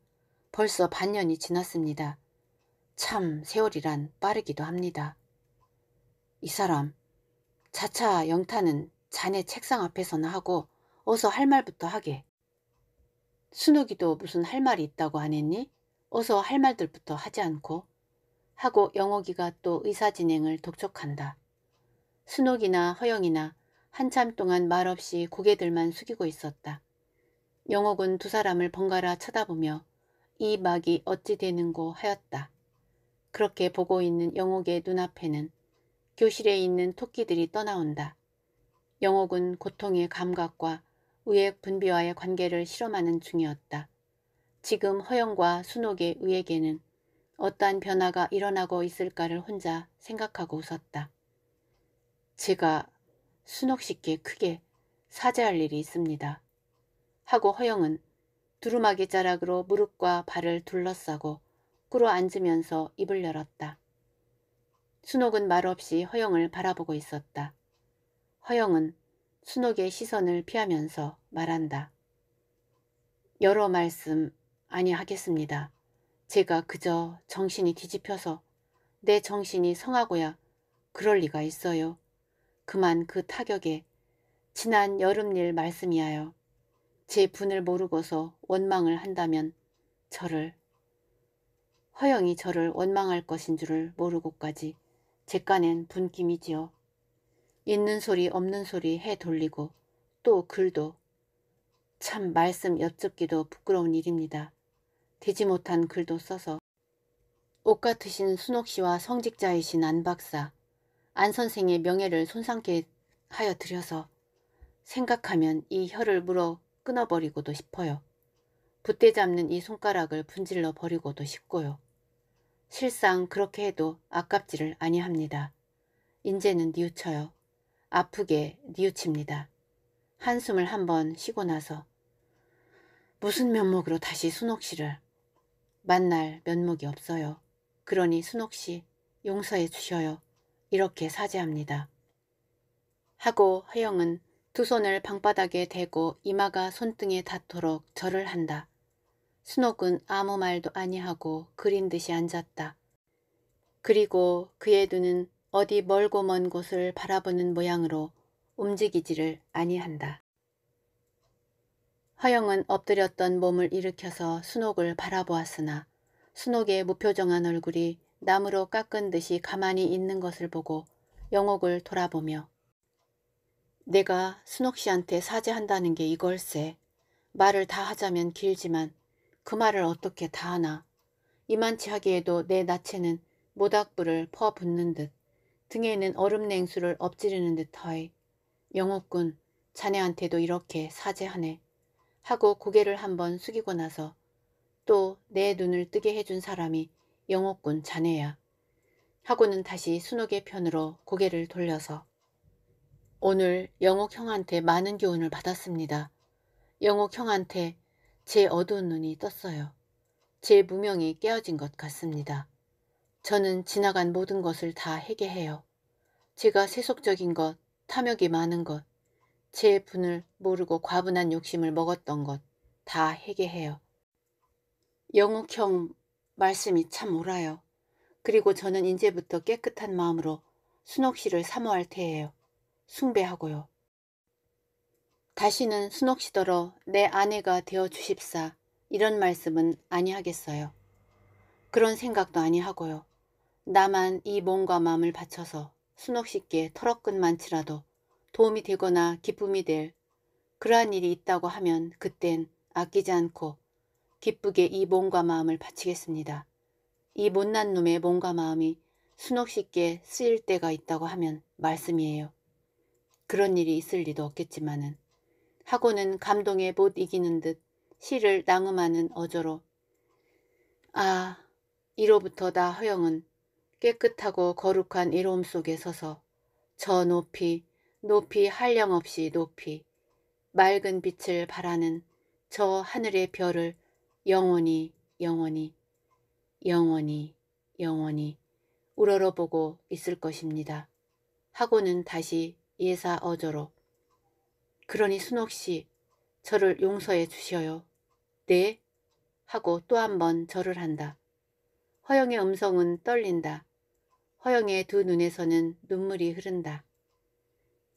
벌써 반년이 지났습니다. 참 세월이란 빠르기도 합니다. 이 사람 자차 영타는 자네 책상 앞에서나 하고 어서 할 말부터 하게. 순옥이도 무슨 할 말이 있다고 안 했니? 어서 할 말들부터 하지 않고. 하고 영옥이가 또 의사 진행을 독촉한다. 순옥이나 허영이나 한참 동안 말없이 고개들만 숙이고 있었다. 영옥은 두 사람을 번갈아 쳐다보며 이 막이 어찌 되는고 하였다. 그렇게 보고 있는 영옥의 눈앞에는 교실에 있는 토끼들이 떠나온다. 영옥은 고통의 감각과 의액 분비와의 관계를 실험하는 중이었다. 지금 허영과 순옥의 의액에는 어떠한 변화가 일어나고 있을까를 혼자 생각하고 웃었다. 제가 순옥 씨께 크게 사죄할 일이 있습니다. 하고 허영은 두루마기 자락으로 무릎과 발을 둘러싸고 꿇어 앉으면서 입을 열었다. 순옥은 말없이 허영을 바라보고 있었다. 허영은 순옥의 시선을 피하면서 말한다. 여러 말씀 아니 하겠습니다. 제가 그저 정신이 뒤집혀서 내 정신이 성하고야 그럴 리가 있어요. 그만 그 타격에 지난 여름일 말씀이하여 제 분을 모르고서 원망을 한다면 저를 허영이 저를 원망할 것인 줄을 모르고까지 제가낸 분김이지요. 있는 소리 없는 소리 해 돌리고 또 글도 참 말씀 엿듣기도 부끄러운 일입니다. 되지 못한 글도 써서 옷 같으신 순옥 씨와 성직자이신 안 박사, 안 선생의 명예를 손상케 하여 드려서 생각하면 이 혀를 물어 끊어버리고도 싶어요. 붙대잡는 이 손가락을 분질러 버리고도 싶고요. 실상 그렇게 해도 아깝지를 아니합니다. 인제는 뉘우쳐요. 아프게 뉘우칩니다. 한숨을 한 번 쉬고 나서 무슨 면목으로 다시 순옥 씨를 만날 면목이 없어요. 그러니 순옥씨 용서해 주셔요. 이렇게 사죄합니다. 하고 허영은 두 손을 방바닥에 대고 이마가 손등에 닿도록 절을 한다. 순옥은 아무 말도 아니하고 그린 듯이 앉았다. 그리고 그의 눈은 어디 멀고 먼 곳을 바라보는 모양으로 움직이지를 아니한다. 허영은 엎드렸던 몸을 일으켜서 순옥을 바라보았으나 순옥의 무표정한 얼굴이 나무로 깎은 듯이 가만히 있는 것을 보고 영옥을 돌아보며 내가 순옥 씨한테 사죄한다는 게 이걸세. 말을 다 하자면 길지만 그 말을 어떻게 다 하나. 이만치 하기에도 내 나체는 모닥불을 퍼붓는 듯 등에는 얼음 냉수를 엎지르는 듯하이. 영옥군 자네한테도 이렇게 사죄하네. 하고 고개를 한번 숙이고 나서 또 내 눈을 뜨게 해준 사람이 영옥군 자네야. 하고는 다시 순옥의 편으로 고개를 돌려서 오늘 영옥 형한테 많은 교훈을 받았습니다. 영옥 형한테 제 어두운 눈이 떴어요. 제 무명이 깨어진 것 같습니다. 저는 지나간 모든 것을 다 해결해요. 제가 세속적인 것, 탐욕이 많은 것, 제 분을 모르고 과분한 욕심을 먹었던 것 다회개해요 영욱형 말씀이 참 옳아요. 그리고 저는 이제부터 깨끗한 마음으로 순옥 씨를 사모할 테예요. 숭배하고요. 다시는 순옥 씨더러 내 아내가 되어 주십사 이런 말씀은 아니하겠어요. 그런 생각도 아니하고요. 나만 이 몸과 마음을 바쳐서 순옥 씨께 털어끝만치라도 도움이 되거나 기쁨이 될 그러한 일이 있다고 하면 그땐 아끼지 않고 기쁘게 이 몸과 마음을 바치겠습니다. 이 못난 놈의 몸과 마음이 순옥쉽게 쓰일 때가 있다고 하면 말씀이에요. 그런 일이 있을 리도 없겠지만은 하고는 감동에 못 이기는 듯 시를 낭음하는 어조로 아 이로부터 나 허영은 깨끗하고 거룩한 이로움 속에 서서 저 높이 높이 한량없이 높이 맑은 빛을 바라는 저 하늘의 별을 영원히 영원히 영원히 영원히 우러러보고 있을 것입니다. 하고는 다시 예사 어조로 그러니 순옥씨 저를 용서해 주셔요. 네? 하고 또 한 번 절을 한다. 허영의 음성은 떨린다. 허영의 두 눈에서는 눈물이 흐른다.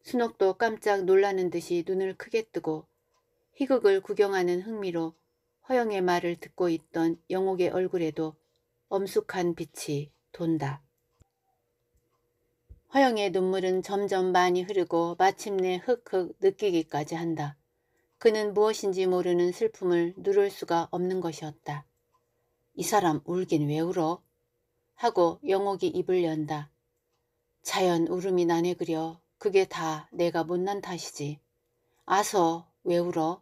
순옥도 깜짝 놀라는 듯이 눈을 크게 뜨고 희극을 구경하는 흥미로 허영의 말을 듣고 있던 영옥의 얼굴에도 엄숙한 빛이 돈다. 허영의 눈물은 점점 많이 흐르고 마침내 흑흑 느끼기까지 한다. 그는 무엇인지 모르는 슬픔을 누를 수가 없는 것이었다. 이 사람 울긴 왜 울어? 하고 영옥이 입을 연다. 자연 울음이 나네 그려 그게 다 내가 못난 탓이지. 아서 왜 울어?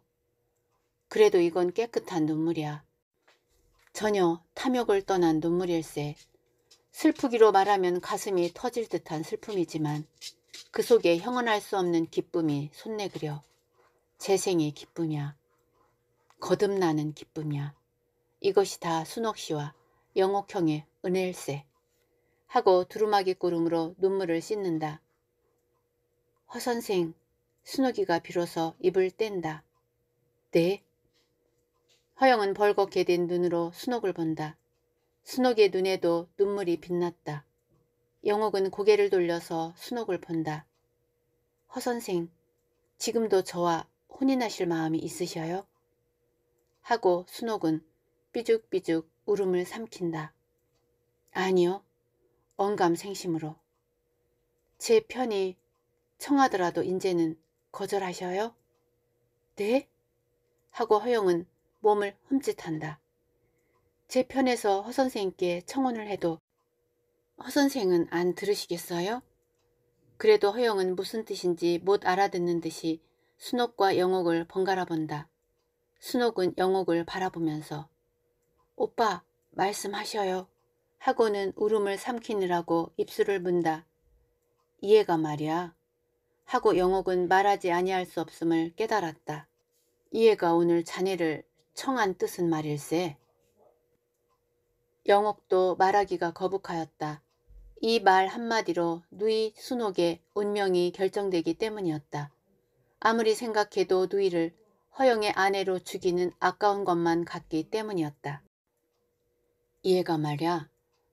그래도 이건 깨끗한 눈물이야. 전혀 탐욕을 떠난 눈물일세. 슬프기로 말하면 가슴이 터질 듯한 슬픔이지만 그 속에 형언할 수 없는 기쁨이 손내그려. 재생의 기쁨이야. 거듭나는 기쁨이야. 이것이 다 순옥씨와 영옥형의 은혜일세. 하고 두루마기 구름으로 눈물을 씻는다. 허선생, 순옥이가 비로소 입을 뗀다. 네? 허영은 벌겋게 된 눈으로 순옥을 본다. 순옥의 눈에도 눈물이 빛났다. 영옥은 고개를 돌려서 순옥을 본다. 허선생, 지금도 저와 혼인하실 마음이 있으셔요? 하고 순옥은 삐죽삐죽 울음을 삼킨다. 아니요. 언감생심으로. 제 편이 청하더라도 인제는 거절하셔요? 네? 하고 허영은 몸을 흠칫한다. 제 편에서 허선생께 청혼을 해도 허선생은 안 들으시겠어요? 그래도 허영은 무슨 뜻인지 못 알아듣는 듯이 순옥과 영옥을 번갈아 본다. 순옥은 영옥을 바라보면서 오빠 말씀하셔요 하고는 울음을 삼키느라고 입술을 문다. 이해가 말이야 하고 영옥은 말하지 아니할 수 없음을 깨달았다. 이해가 오늘 자네를 청한 뜻은 말일세. 영옥도 말하기가 거북하였다. 이 말 한마디로 누이 순옥의 운명이 결정되기 때문이었다. 아무리 생각해도 누이를 허영의 아내로 죽이는 아까운 것만 같기 때문이었다. 이해가 말야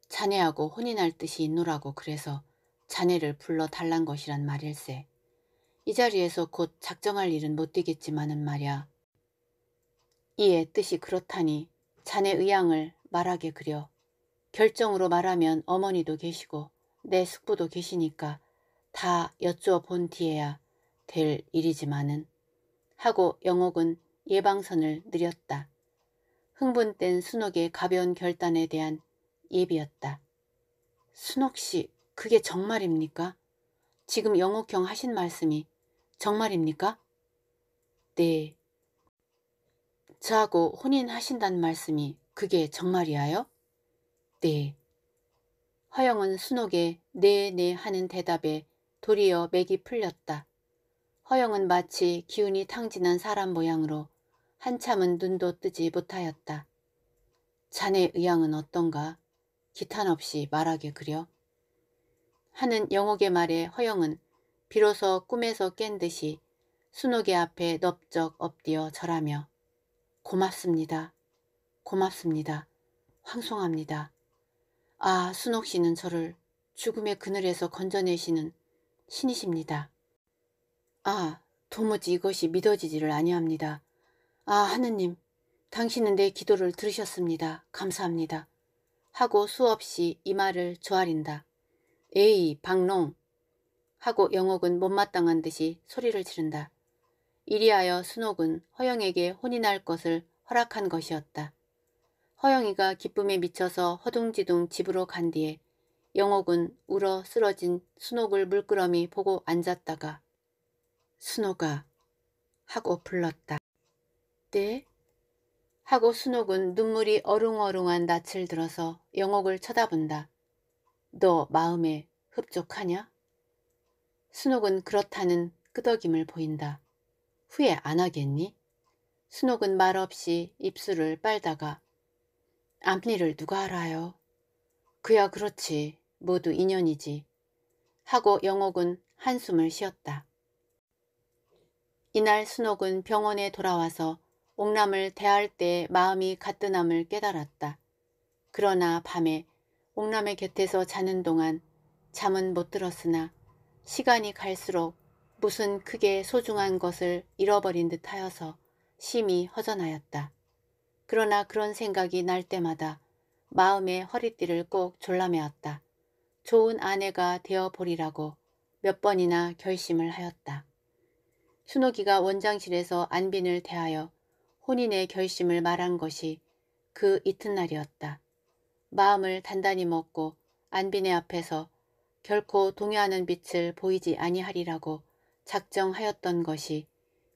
자네하고 혼인할 뜻이 있노라고 그래서 자네를 불러 달란 것이란 말일세. 이 자리에서 곧 작정할 일은 못 되겠지만은 말야. 이에 뜻이 그렇다니 자네 의향을 말하게 그려. 결정으로 말하면 어머니도 계시고 내 숙부도 계시니까 다 여쭈어본 뒤에야 될 일이지만은 하고 영옥은 예방선을 늘렸다 흥분된 순옥의 가벼운 결단에 대한 예비였다. 순옥 씨, 그게 정말입니까? 지금 영옥형 하신 말씀이 정말입니까? 네. 저하고 혼인하신다는 말씀이 그게 정말이야요? 네. 허영은 순옥의 네네 하는 대답에 도리어 맥이 풀렸다. 허영은 마치 기운이 탕진한 사람 모양으로 한참은 눈도 뜨지 못하였다. 자네 의향은 어떤가? 기탄 없이 말하게 그려. 하는 영옥의 말에 허영은 비로소 꿈에서 깬 듯이 순옥의 앞에 넓적 엎드려 절하며 고맙습니다. 고맙습니다. 황송합니다. 아 순옥 씨는 저를 죽음의 그늘에서 건져내시는 신이십니다. 아 도무지 이것이 믿어지지를 아니합니다. 아 하느님 당신은 내 기도를 들으셨습니다. 감사합니다. 하고 수없이 이 말을 조아린다. 에이 박농 하고 영옥은 못마땅한 듯이 소리를 지른다. 이리하여 순옥은 허영에게 혼인할 것을 허락한 것이었다. 허영이가 기쁨에 미쳐서 허둥지둥 집으로 간 뒤에 영옥은 울어 쓰러진 순옥을 물끄러미 보고 앉았다가 순옥아 하고 불렀다. 네? 하고 순옥은 눈물이 어룽어룽한 낯을 들어서 영옥을 쳐다본다. 너 마음에 흡족하냐? 순옥은 그렇다는 끄덕임을 보인다. 후회 안 하겠니? 순옥은 말없이 입술을 빨다가 앞니를 누가 알아요? 그야 그렇지. 모두 인연이지. 하고 영옥은 한숨을 쉬었다. 이날 순옥은 병원에 돌아와서 옥남을 대할 때 마음이 가뜬함을 깨달았다. 그러나 밤에 옥남의 곁에서 자는 동안 잠은 못 들었으나 시간이 갈수록 무슨 크게 소중한 것을 잃어버린 듯하여서 심히 허전하였다. 그러나 그런 생각이 날 때마다 마음의 허리띠를 꼭 졸라매었다. 좋은 아내가 되어보리라고 몇 번이나 결심을 하였다. 순옥이가 원장실에서 안빈을 대하여 혼인의 결심을 말한 것이 그 이튿날이었다. 마음을 단단히 먹고 안빈의 앞에서 결코 동요하는 빛을 보이지 아니하리라고 작정하였던 것이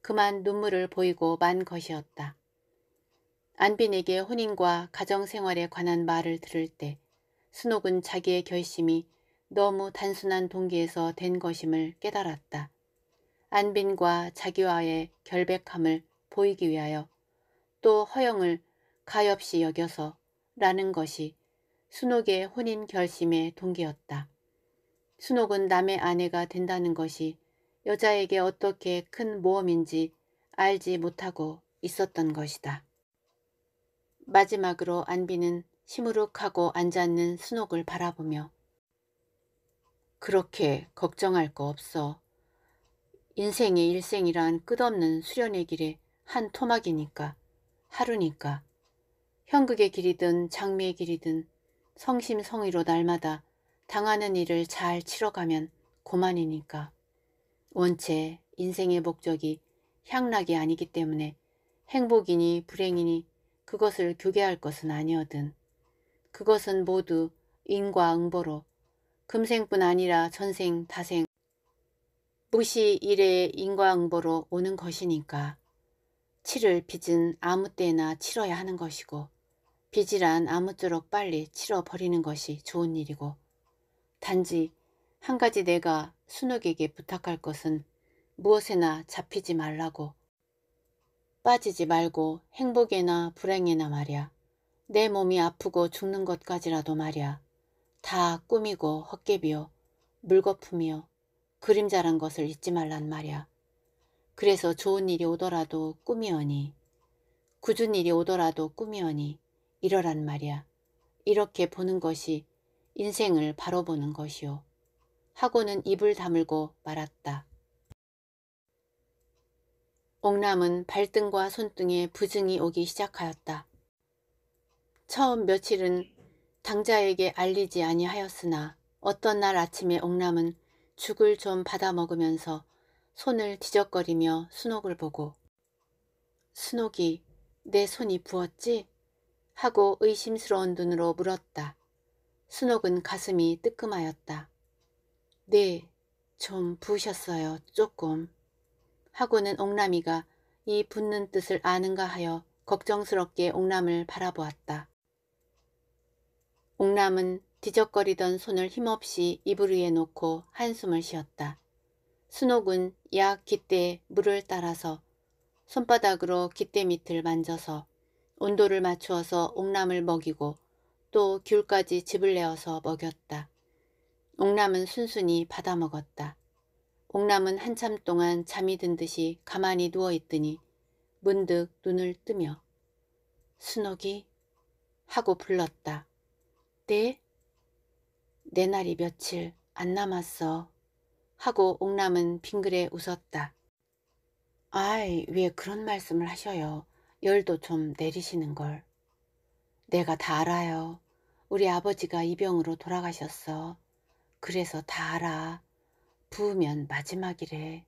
그만 눈물을 보이고 만 것이었다. 안빈에게 혼인과 가정생활에 관한 말을 들을 때 순옥은 자기의 결심이 너무 단순한 동기에서 된 것임을 깨달았다. 안빈과 자기와의 결백함을 보이기 위하여 또 허영을 가엾이 여겨서 라는 것이 순옥의 혼인 결심의 동기였다. 순옥은 남의 아내가 된다는 것이 여자에게 어떻게 큰 모험인지 알지 못하고 있었던 것이다. 마지막으로 안비는 시무룩하고 앉아있는 순옥을 바라보며 그렇게 걱정할 거 없어. 인생의 일생이란 끝없는 수련의 길에한 토막이니까, 하루니까. 현극의 길이든 장미의 길이든 성심성의로 날마다 당하는 일을 잘 치러가면 고만이니까. 원체 인생의 목적이 향락이 아니기 때문에 행복이니 불행이니 그것을 교계할 것은 아니어든 그것은 모두 인과응보로 금생뿐 아니라 전생 다생 무시 이래의 인과응보로 오는 것이니까 치를 빚은 아무 때나 치러야 하는 것이고 빚이란 아무쪼록 빨리 치러버리는 것이 좋은 일이고 단지 한 가지 내가 순옥에게 부탁할 것은 무엇에나 잡히지 말라고 빠지지 말고 행복에나 불행에나 말이야. 내 몸이 아프고 죽는 것까지라도 말이야. 다 꿈이고 헛개비요. 물거품이요. 그림자란 것을 잊지 말란 말이야. 그래서 좋은 일이 오더라도 꿈이오니 굳은 일이 오더라도 꿈이오니 이러란 말이야. 이렇게 보는 것이 인생을 바라보는 것이요. 하고는 입을 다물고 말았다. 옥남은 발등과 손등에 부증이 오기 시작하였다. 처음 며칠은 당자에게 알리지 아니하였으나 어떤 날 아침에 옥남은 죽을 좀 받아 먹으면서 손을 뒤적거리며 순옥을 보고 순옥이 내 손이 부었지? 하고 의심스러운 눈으로 물었다. 순옥은 가슴이 뜨끔하였다. 네, 좀 부으셨어요, 조금. 하고는 옥남이가 이 붓는 뜻을 아는가 하여 걱정스럽게 옥남을 바라보았다. 옥남은 뒤적거리던 손을 힘없이 이불 위에 놓고 한숨을 쉬었다. 순옥은 약 깃대에 물을 따라서 손바닥으로 깃대 밑을 만져서 온도를 맞추어서 옥남을 먹이고 또 귤까지 집을 내어서 먹였다. 옥남은 순순히 받아 먹었다. 옥남은 한참 동안 잠이 든 듯이 가만히 누워있더니 문득 눈을 뜨며 순옥이 하고 불렀다. 네? 내 날이 며칠 안 남았어. 하고 옥남은 빙그레 웃었다. 아이 왜 그런 말씀을 하셔요. 열도 좀 내리시는걸. 내가 다 알아요. 우리 아버지가 이병으로 돌아가셨어. 그래서 다 알아. 부으면 마지막이래.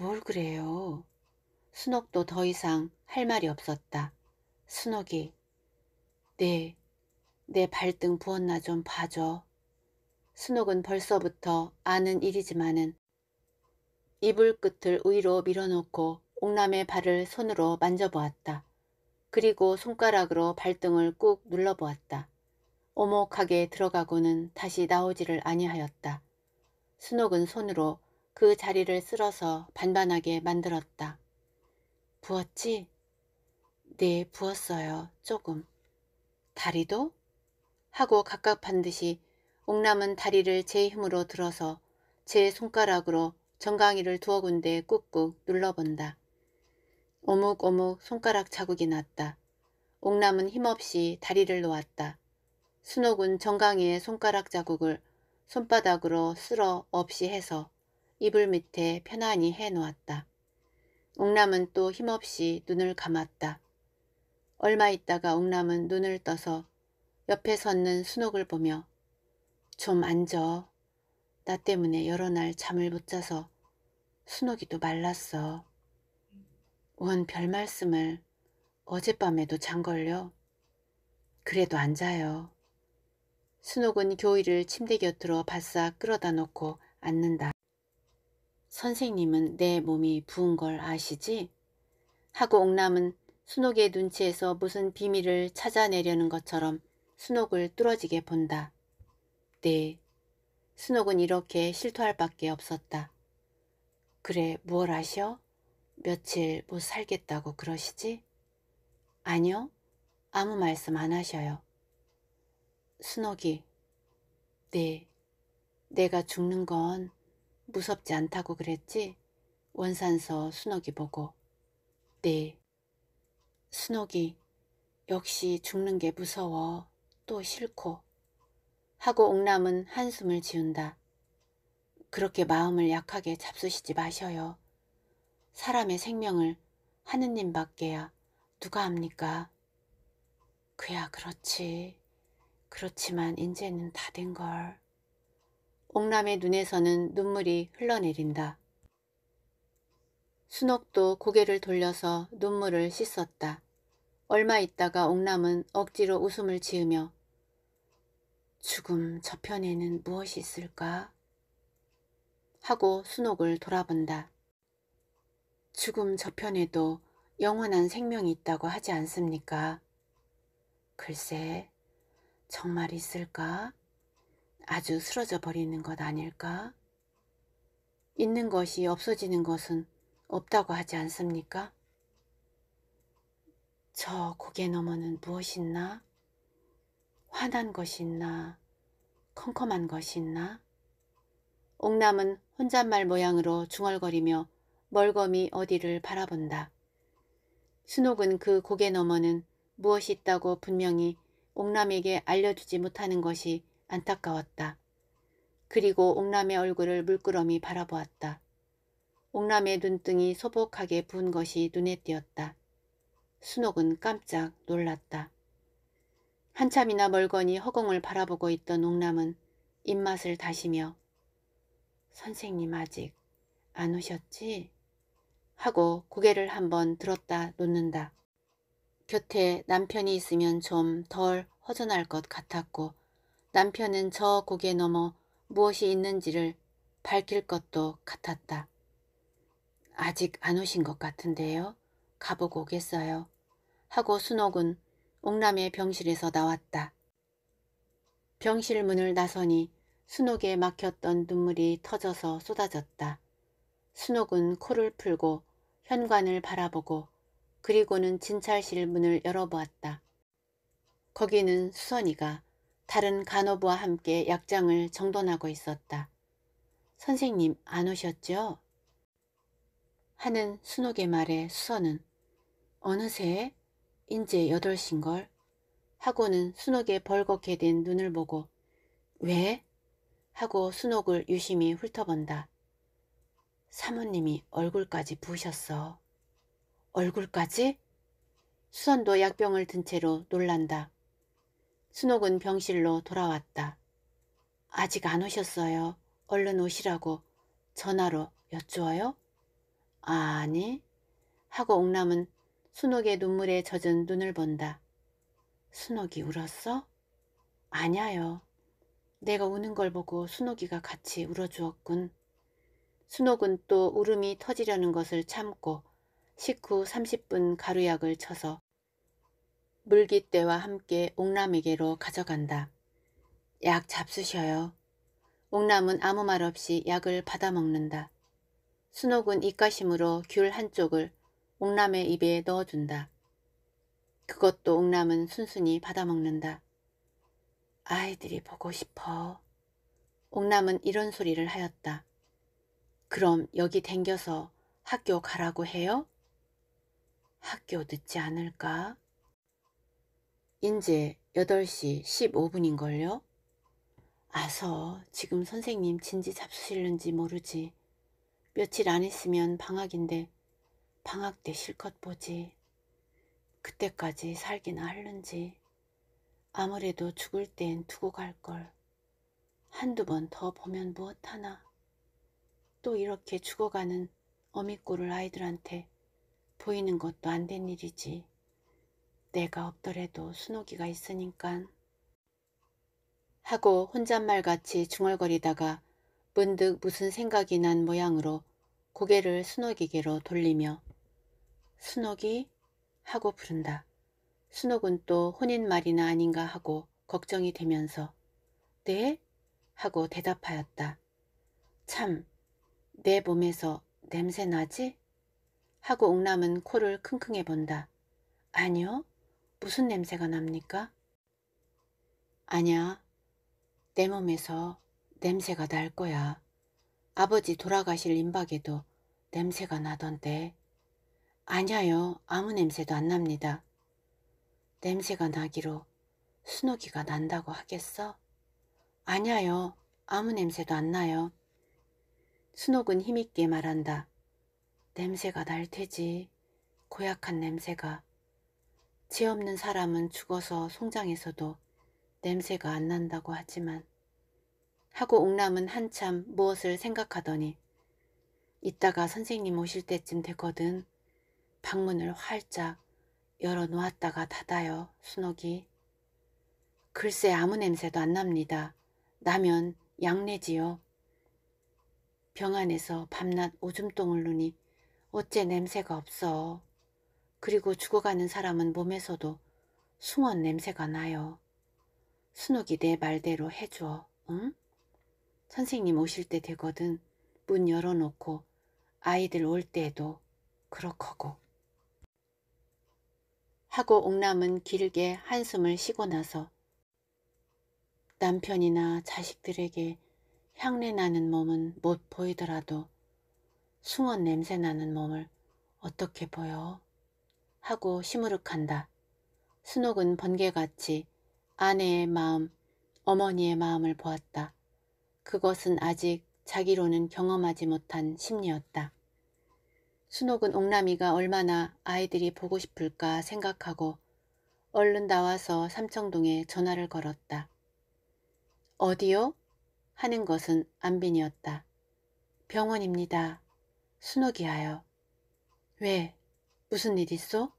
뭘 그래요? 순옥도 더 이상 할 말이 없었다. 순옥이 네, 내 발등 부었나 좀 봐줘. 순옥은 벌써부터 아는 일이지만은 이불 끝을 위로 밀어놓고 옥남의 발을 손으로 만져보았다. 그리고 손가락으로 발등을 꾹 눌러보았다. 오목하게 들어가고는 다시 나오지를 아니하였다. 순옥은 손으로 그 자리를 쓸어서 반반하게 만들었다. 부었지? 네, 부었어요. 조금. 다리도? 하고 각각한 듯이 옥남은 다리를 제 힘으로 들어서 제 손가락으로 정강이를 두어 군데 꾹꾹 눌러본다. 오목오목 손가락 자국이 났다. 옥남은 힘없이 다리를 놓았다. 순옥은 정강이의 손가락 자국을 손바닥으로 쓸어 없이 해서 이불 밑에 편안히 해놓았다. 옥남은 또 힘없이 눈을 감았다. 얼마 있다가 옥남은 눈을 떠서 옆에 섰는 순옥을 보며 좀 앉어. 나 때문에 여러 날 잠을 못 자서 순옥이도 말랐어. 원 별말씀을 어젯밤에도 잠걸려. 그래도 안 자요. 순옥은 교의를 침대 곁으로 바싹 끌어다 놓고 앉는다. 선생님은 내 몸이 부은 걸 아시지? 하고 옥남은 순옥의 눈치에서 무슨 비밀을 찾아내려는 것처럼 순옥을 뚫어지게 본다. 네. 순옥은 이렇게 실토할 밖에 없었다. 그래, 무얼 아셔? 며칠 못 살겠다고 그러시지? 아니요. 아무 말씀 안 하셔요. 순옥이, 네. 내가 죽는 건 무섭지 않다고 그랬지? 원산서 순옥이 보고. 네. 순옥이, 역시 죽는 게 무서워. 또 싫고. 하고 옥남은 한숨을 지운다. 그렇게 마음을 약하게 잡수시지 마셔요. 사람의 생명을 하느님 밖에야 누가 합니까? 그야 그렇지. 그렇지만 인제는 다 된걸. 옥남의 눈에서는 눈물이 흘러내린다. 순옥도 고개를 돌려서 눈물을 씻었다. 얼마 있다가 옥남은 억지로 웃음을 지으며 죽음 저편에는 무엇이 있을까? 하고 순옥을 돌아본다. 죽음 저편에도 영원한 생명이 있다고 하지 않습니까? 글쎄, 정말 있을까? 아주 쓰러져 버리는 것 아닐까? 있는 것이 없어지는 것은 없다고 하지 않습니까? 저 고개 너머는 무엇이 있나? 화난 것이 있나? 컴컴한 것이 있나? 옥남은 혼잣말 모양으로 중얼거리며 멀거미 어디를 바라본다. 순옥은 그 고개 너머는 무엇이 있다고 분명히 옥남에게 알려주지 못하는 것이 안타까웠다. 그리고 옥남의 얼굴을 물끄러미 바라보았다. 옥남의 눈등이 소복하게 부은 것이 눈에 띄었다. 순옥은 깜짝 놀랐다. 한참이나 멀거니 허공을 바라보고 있던 옥남은 입맛을 다시며 선생님 아직 안 오셨지? 하고 고개를 한번 들었다 놓는다. 곁에 남편이 있으면 좀 덜 허전할 것 같았고 남편은 저 고개 넘어 무엇이 있는지를 밝힐 것도 같았다. 아직 안 오신 것 같은데요. 가보고 오겠어요. 하고 순옥은 옥남의 병실에서 나왔다. 병실 문을 나서니 순옥에 막혔던 눈물이 터져서 쏟아졌다. 순옥은 코를 풀고 현관을 바라보고 그리고는 진찰실 문을 열어보았다. 거기는 수선이가 다른 간호부와 함께 약장을 정돈하고 있었다. 선생님 안 오셨죠? 하는 순옥의 말에 수선은 어느새 인제 여덟 시걸 하고는 순옥의 벌겋게 된 눈을 보고 왜? 하고 순옥을 유심히 훑어본다. 사모님이 얼굴까지 부으셨어. 얼굴까지? 수선도 약병을 든 채로 놀란다. 순옥은 병실로 돌아왔다. 아직 안 오셨어요. 얼른 오시라고 전화로 여쭈어요? 아니. 하고 옥남은 순옥의 눈물에 젖은 눈을 본다. 순옥이 울었어? 아냐요. 내가 우는 걸 보고 순옥이가 같이 울어주었군. 순옥은 또 울음이 터지려는 것을 참고 식후 30분 가루약을 쳐서 물기때와 함께 옥남에게로 가져간다. 약 잡수셔요. 옥남은 아무 말 없이 약을 받아먹는다. 순옥은 입가심으로 귤 한쪽을 옥남의 입에 넣어준다. 그것도 옥남은 순순히 받아먹는다. 아이들이 보고 싶어. 옥남은 이런 소리를 하였다. 그럼 여기 댕겨서 학교 가라고 해요? 학교 늦지 않을까? 이제 8시 15분인걸요? 아서 지금 선생님 진지 잡수실는지 모르지. 며칠 안 있으면 방학인데 방학 때 실컷 보지. 그때까지 살기나 할는지. 아무래도 죽을 땐 두고 갈걸. 한두 번 더 보면 무엇하나. 또 이렇게 죽어가는 어미꼴을 아이들한테 보이는 것도 안 된 일이지. 내가 없더라도 순옥이가 있으니깐. 하고 혼잣말같이 중얼거리다가 문득 무슨 생각이 난 모양으로 고개를 순옥에게로 돌리며 순옥이 하고 부른다. 순옥은 또 혼인말이나 아닌가 하고 걱정이 되면서 네? 하고 대답하였다. 참내 몸에서 냄새 나지? 하고 옥남은 코를 킁킁해 본다. 아니요. 무슨 냄새가 납니까? 아냐. 내 몸에서 냄새가 날 거야. 아버지 돌아가실 임박에도 냄새가 나던데. 아냐요. 아무 냄새도 안 납니다. 냄새가 나기로 순옥이가 난다고 하겠어? 아냐요. 아무 냄새도 안 나요. 순옥은 힘있게 말한다. 냄새가 날 테지. 고약한 냄새가. 죄 없는 사람은 죽어서 송장에서도 냄새가 안 난다고 하지만 하고 옥남은 한참 무엇을 생각하더니 이따가 선생님 오실 때쯤 되거든 방문을 활짝 열어놓았다가 닫아요 순옥이 글쎄 아무 냄새도 안 납니다 나면 양내지요 병 안에서 밤낮 오줌똥을 누니 어째 냄새가 없어. 그리고 죽어가는 사람은 몸에서도 숭언 냄새가 나요. 순옥이 내 말대로 해줘. 응? 선생님 오실 때 되거든 문 열어놓고 아이들 올 때에도 그렇거고. 하고 옥남은 길게 한숨을 쉬고 나서 남편이나 자식들에게 향내 나는 몸은 못 보이더라도 숭언 냄새 나는 몸을 어떻게 보여? 하고 시무룩한다. 순옥은 번개같이 아내의 마음, 어머니의 마음을 보았다. 그것은 아직 자기로는 경험하지 못한 심리였다. 순옥은 옥남이가 얼마나 아이들이 보고 싶을까 생각하고 얼른 나와서 삼청동에 전화를 걸었다. 어디요? 하는 것은 안빈이었다. 병원입니다. 순옥이하여. 왜? 무슨 일 있어?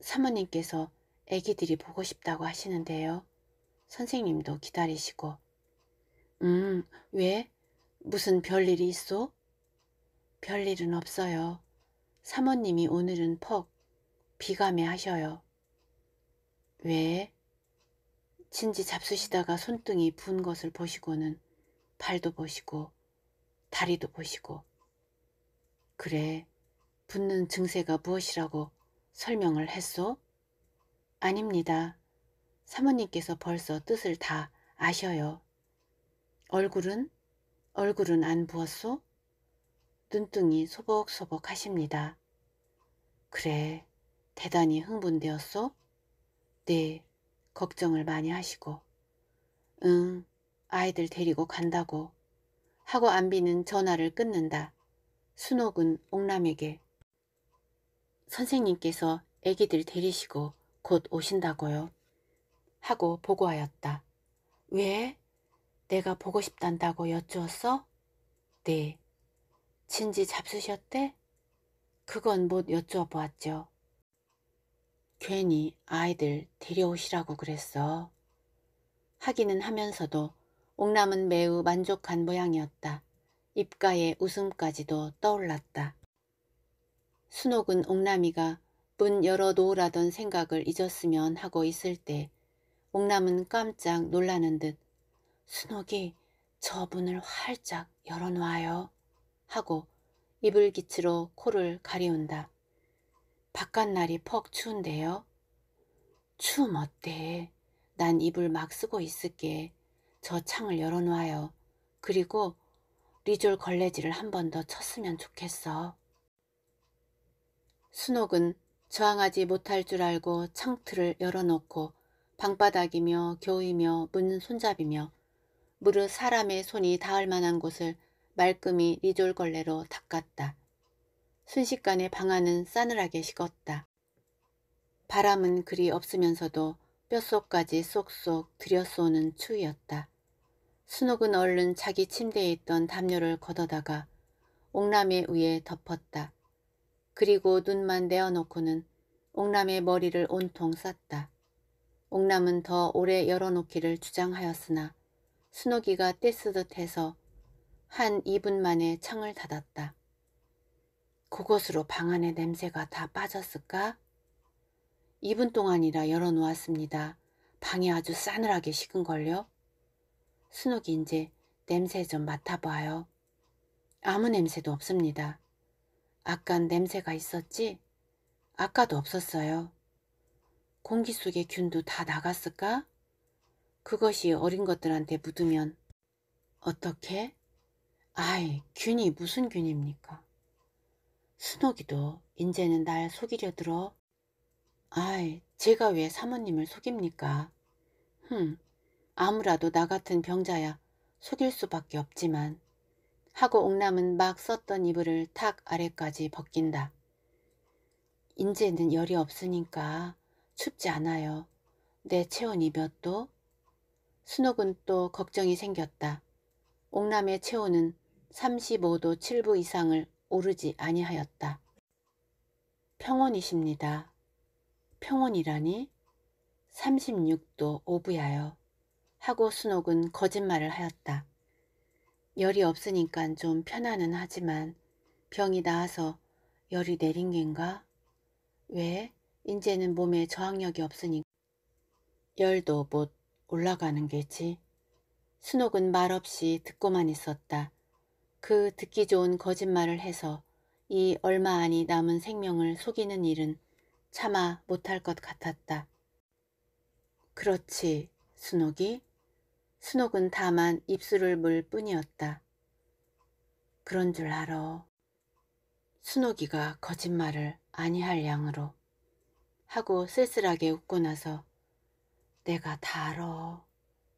사모님께서 애기들이 보고 싶다고 하시는데요. 선생님도 기다리시고. 음, 왜? 무슨 별일이 있어? 별일은 없어요. 사모님이 오늘은 퍽 비감해 하셔요. 왜? 신지 잡수시다가 손등이 분 것을 보시고는 발도 보시고 다리도 보시고 그래 붓는 증세가 무엇이라고 설명을 했소? 아닙니다. 사모님께서 벌써 뜻을 다 아셔요. 얼굴은? 얼굴은 안 부었소? 눈등이 소복소복 하십니다. 그래, 대단히 흥분되었소? 네, 걱정을 많이 하시고 응 아이들 데리고 간다고 하고 안비는 전화를 끊는다. 순옥은 옥남에게 선생님께서 애기들 데리시고 곧 오신다고요. 하고 보고하였다. 왜? 내가 보고 싶단다고 여쭈었어? 네. 진지 잡수셨대? 그건 못 여쭈어 보았죠. 괜히 아이들 데려오시라고 그랬어. 하기는 하면서도 옥남은 매우 만족한 모양이었다. 입가에 웃음까지도 떠올랐다. 순옥은 옥남이가 문 열어놓으라던 생각을 잊었으면 하고 있을 때 옥남은 깜짝 놀라는 듯 순옥이 저 문을 활짝 열어놓아요 하고 이불 기치로 코를 가리운다. 바깥날이 퍽 추운데요. 추움 어때? 난 이불 막 쓰고 있을게. 저 창을 열어놔요. 그리고 리졸 걸레질을 한 번 더 쳤으면 좋겠어. 순옥은 저항하지 못할 줄 알고 창틀을 열어놓고 방바닥이며 교이며 문 손잡이며 무릇 사람의 손이 닿을 만한 곳을 말끔히 리졸 걸레로 닦았다. 순식간에 방 안은 싸늘하게 식었다. 바람은 그리 없으면서도 뼛속까지 쏙쏙 들여쏘는 추위였다. 순옥은 얼른 자기 침대에 있던 담요를 걷어다가 옥남의 위에 덮었다. 그리고 눈만 내어놓고는 옥남의 머리를 온통 쌌다. 옥남은 더 오래 열어놓기를 주장하였으나 순옥이가 떼쓰듯 해서 한 2분 만에 창을 닫았다. 그곳으로방 안의 냄새가 다 빠졌을까? 2분 동안이라 열어놓았습니다. 방이 아주 싸늘하게 식은걸요? 순옥이 이제 냄새 좀 맡아봐요. 아무 냄새도 없습니다. 아깐 냄새가 있었지? 아까도 없었어요. 공기 속의 균도 다 나갔을까? 그것이 어린 것들한테 묻으면 어떻게? 아이, 균이 무슨 균입니까? 순옥이도 이제는 날 속이려 들어. 아이, 제가 왜 사모님을 속입니까? 흠, 아무라도 나 같은 병자야 속일 수밖에 없지만. 하고 옥남은 막 썼던 이불을 탁 아래까지 벗긴다. 인제는 열이 없으니까 춥지 않아요. 내 체온이 몇 도? 순옥은 또 걱정이 생겼다. 옥남의 체온은 35도 7부 이상을 오르지 아니하였다. 평원이십니다. 평원이라니 36도 오부야요. 하고 순옥은 거짓말을 하였다. 열이 없으니까 좀 편안은 하지만 병이 나아서 열이 내린 겐가? 왜? 인제는 몸에 저항력이 없으니 열도 못 올라가는 게지. 순옥은 말없이 듣고만 있었다. 그 듣기 좋은 거짓말을 해서 이 얼마 안이 남은 생명을 속이는 일은 차마 못할 것 같았다. 그렇지, 순옥이. 순옥은 다만 입술을 물 뿐이었다. 그런 줄 알아. 순옥이가 거짓말을 아니할 양으로 하고 쓸쓸하게 웃고 나서 내가 다 알아.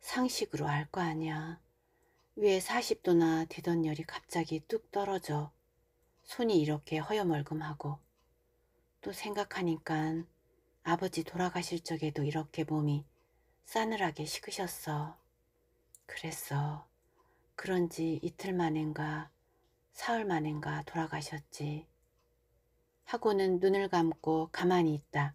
상식으로 알 거 아니야. 위에 40도나 되던 열이 갑자기 뚝 떨어져 손이 이렇게 허여멀금하고 또 생각하니깐 아버지 돌아가실 적에도 이렇게 몸이 싸늘하게 식으셨어. 그랬어. 그런지 이틀 만엔가 사흘 만엔가 돌아가셨지. 하고는 눈을 감고 가만히 있다.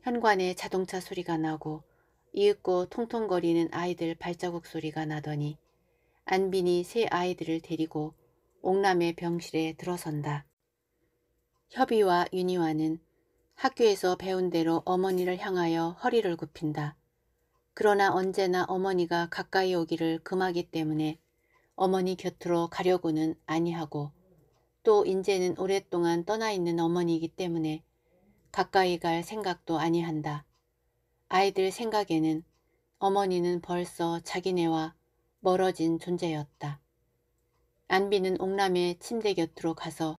현관에 자동차 소리가 나고 이윽고 통통거리는 아이들 발자국 소리가 나더니 안빈이 세 아이들을 데리고 옥남의 병실에 들어선다. 협의와 윤희와는 학교에서 배운 대로 어머니를 향하여 허리를 굽힌다. 그러나 언제나 어머니가 가까이 오기를 금하기 때문에 어머니 곁으로 가려고는 아니하고 또 인제는 오랫동안 떠나 있는 어머니이기 때문에 가까이 갈 생각도 아니한다. 아이들 생각에는 어머니는 벌써 자기네와 멀어진 존재였다. 안비는 옥남의 침대 곁으로 가서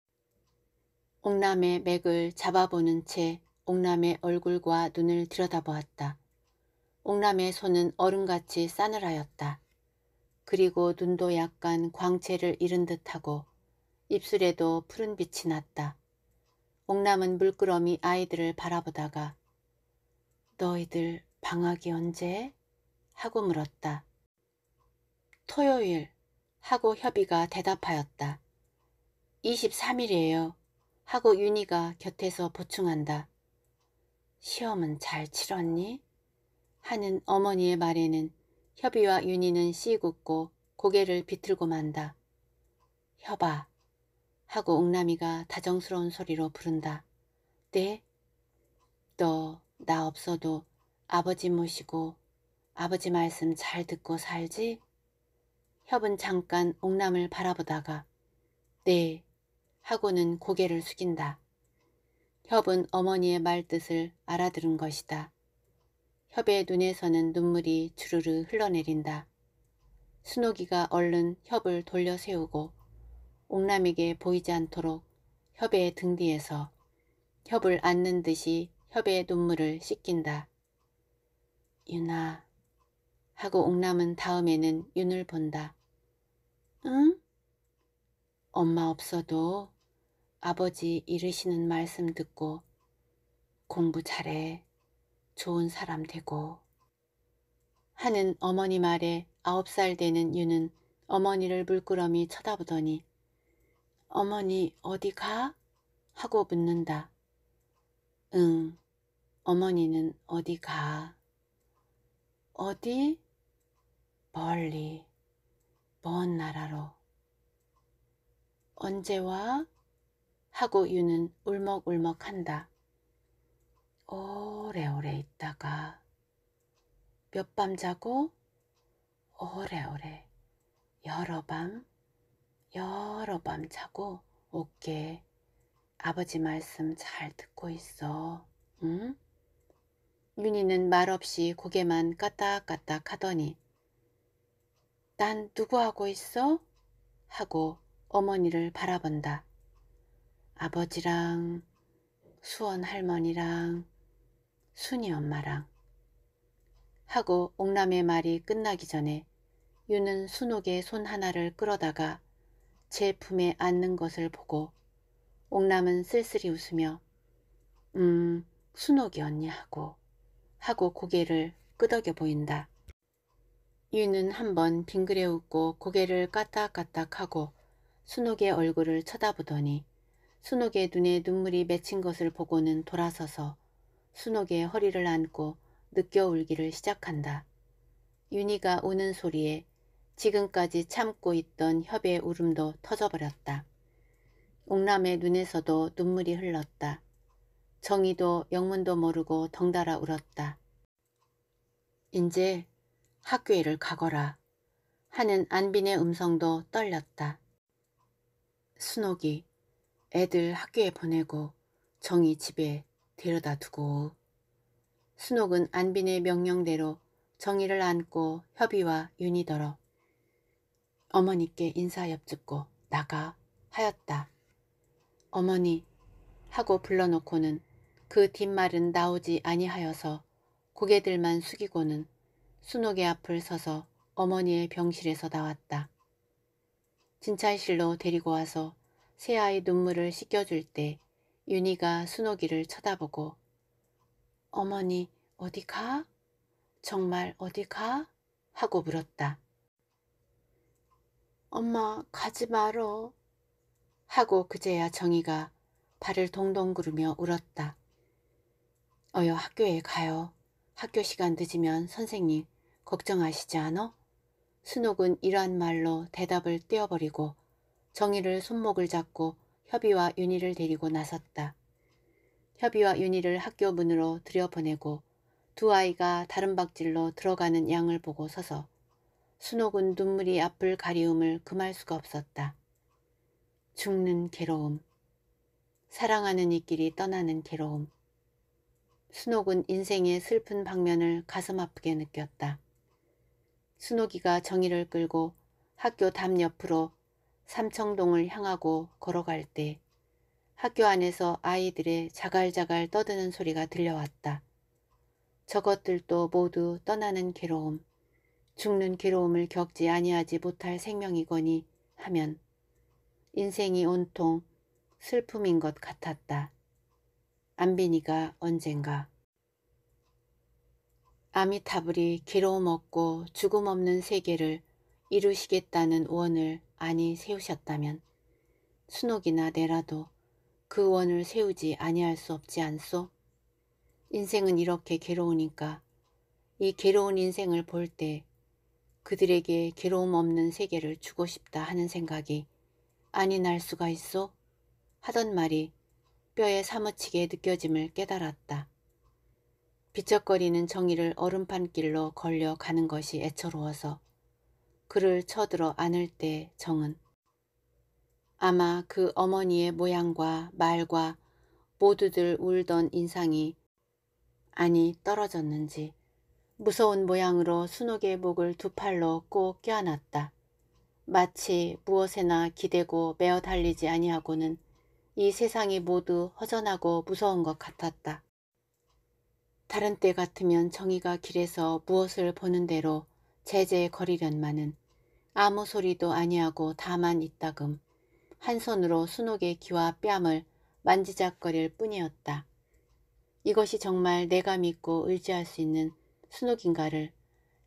옥남의 맥을 잡아보는 채 옥남의 얼굴과 눈을 들여다보았다. 옥남의 손은 얼음같이 싸늘하였다. 그리고 눈도 약간 광채를 잃은 듯하고 입술에도 푸른 빛이 났다. 옥남은 물끄러미 아이들을 바라보다가 너희들 방학이 언제? 하고 물었다. 토요일 하고 협의가 대답하였다. 23일이에요. 하고 윤희가 곁에서 보충한다. 시험은 잘 치렀니? 하는 어머니의 말에는 협의와 윤희는 씨궂고 고개를 비틀고 만다. 협아 하고 웅남이가 다정스러운 소리로 부른다. 네? 너 나 없어도 아버지 모시고 아버지 말씀 잘 듣고 살지? 협은 잠깐 옥남을 바라보다가 네 하고는 고개를 숙인다. 협은 어머니의 말뜻을 알아들은 것이다. 협의 눈에서는 눈물이 주르르 흘러내린다. 순옥이가 얼른 협을 돌려 세우고 옥남에게 보이지 않도록 협의 등 뒤에서 협을 안는 듯이 협의 눈물을 씻긴다. 윤아 하고 옥남은 다음에는 윤을 본다. 응? 엄마 없어도 아버지 이르시는 말씀 듣고 공부 잘해 좋은 사람 되고 하는 어머니 말에 아홉 살 되는 유는 어머니를 물끄러미 쳐다보더니 어머니 어디 가? 하고 묻는다. 응, 어머니는 어디 가? 어디? 멀리. 먼 나라로 언제와 하고 유는 울먹울먹한다. 오래오래 있다가 몇 밤 자고 오래오래 여러 밤 여러 밤 자고 올게. 아버지 말씀 잘 듣고 있어. 응? 윤희는 말없이 고개만 까딱까딱 하더니 난 누구하고 있어? 하고 어머니를 바라본다. 아버지랑 수원 할머니랑 순이 엄마랑 하고 옥남의 말이 끝나기 전에 유는 순옥의 손 하나를 끌어다가 제 품에 앉는 것을 보고 옥남은 쓸쓸히 웃으며 음 순옥이 언니 하고 하고 고개를 끄덕여 보인다. 유는 한번 빙그레 웃고 고개를 까딱까딱하고 순옥의 얼굴을 쳐다보더니 순옥의 눈에 눈물이 맺힌 것을 보고는 돌아서서 순옥의 허리를 안고 느껴 울기를 시작한다. 윤희가 우는 소리에 지금까지 참고 있던 협의 울음도 터져버렸다. 옥남의 눈에서도 눈물이 흘렀다. 정희도 영문도 모르고 덩달아 울었다. 이제 학교에를 가거라 하는 안빈의 음성도 떨렸다. 순옥이 애들 학교에 보내고 정이 집에 데려다 두고 순옥은 안빈의 명령대로 정의를 안고 협의와 윤희더러 어머니께 인사 엽쭙고 나가 하였다. 어머니 하고 불러놓고는 그 뒷말은 나오지 아니하여서 고개들만 숙이고는 순옥의 앞을 서서 어머니의 병실에서 나왔다. 진찰실로 데리고 와서 새아이 눈물을 씻겨줄 때 윤희가 순옥이를 쳐다보고 어머니 어디 가? 정말 어디 가? 하고 물었다. 엄마 가지 말어. 하고 그제야 정희가 발을 동동 구르며 울었다. 어여 학교에 가요. 학교 시간 늦으면 선생님 걱정하시지 않어? 순옥은 이러한 말로 대답을 떼어버리고 정의를 손목을 잡고 협의와 윤희를 데리고 나섰다. 협의와 윤희를 학교 문으로 들여보내고 두 아이가 다른 박질로 들어가는 양을 보고 서서 순옥은 눈물이 앞을 가리움을 금할 수가 없었다. 죽는 괴로움 사랑하는 이끼리 떠나는 괴로움 순옥은 인생의 슬픈 방면을 가슴 아프게 느꼈다. 순옥이가 정의를 끌고 학교 담 옆으로 삼청동을 향하고 걸어갈 때 학교 안에서 아이들의 자갈자갈 떠드는 소리가 들려왔다. 저것들도 모두 떠나는 괴로움, 죽는 괴로움을 겪지 아니하지 못할 생명이거니 하면 인생이 온통 슬픔인 것 같았다. 안빈이가 언젠가 아미타불이 괴로움 없고 죽음 없는 세계를 이루시겠다는 원을 아니 세우셨다면 순옥이나 내라도 그 원을 세우지 아니할 수 없지 않소? 인생은 이렇게 괴로우니까 이 괴로운 인생을 볼 때 그들에게 괴로움 없는 세계를 주고 싶다 하는 생각이 아니 날 수가 있어? 하던 말이 뼈에 사무치게 느껴짐을 깨달았다. 비척거리는 정의를 얼음판길로 걸려 가는 것이 애처로워서 그를 쳐들어 안을 때 정은 아마 그 어머니의 모양과 말과 모두들 울던 인상이 아니 떨어졌는지 무서운 모양으로 순옥의 목을 두 팔로 꼭 껴안았다. 마치 무엇에나 기대고 매어 달리지 아니하고는 이 세상이 모두 허전하고 무서운 것 같았다. 다른 때 같으면 정의가 길에서 무엇을 보는 대로 제제거리련만은 아무 소리도 아니하고 다만 있다금 한 손으로 순옥의 귀와 뺨을 만지작거릴 뿐이었다. 이것이 정말 내가 믿고 의지할 수 있는 순옥인가를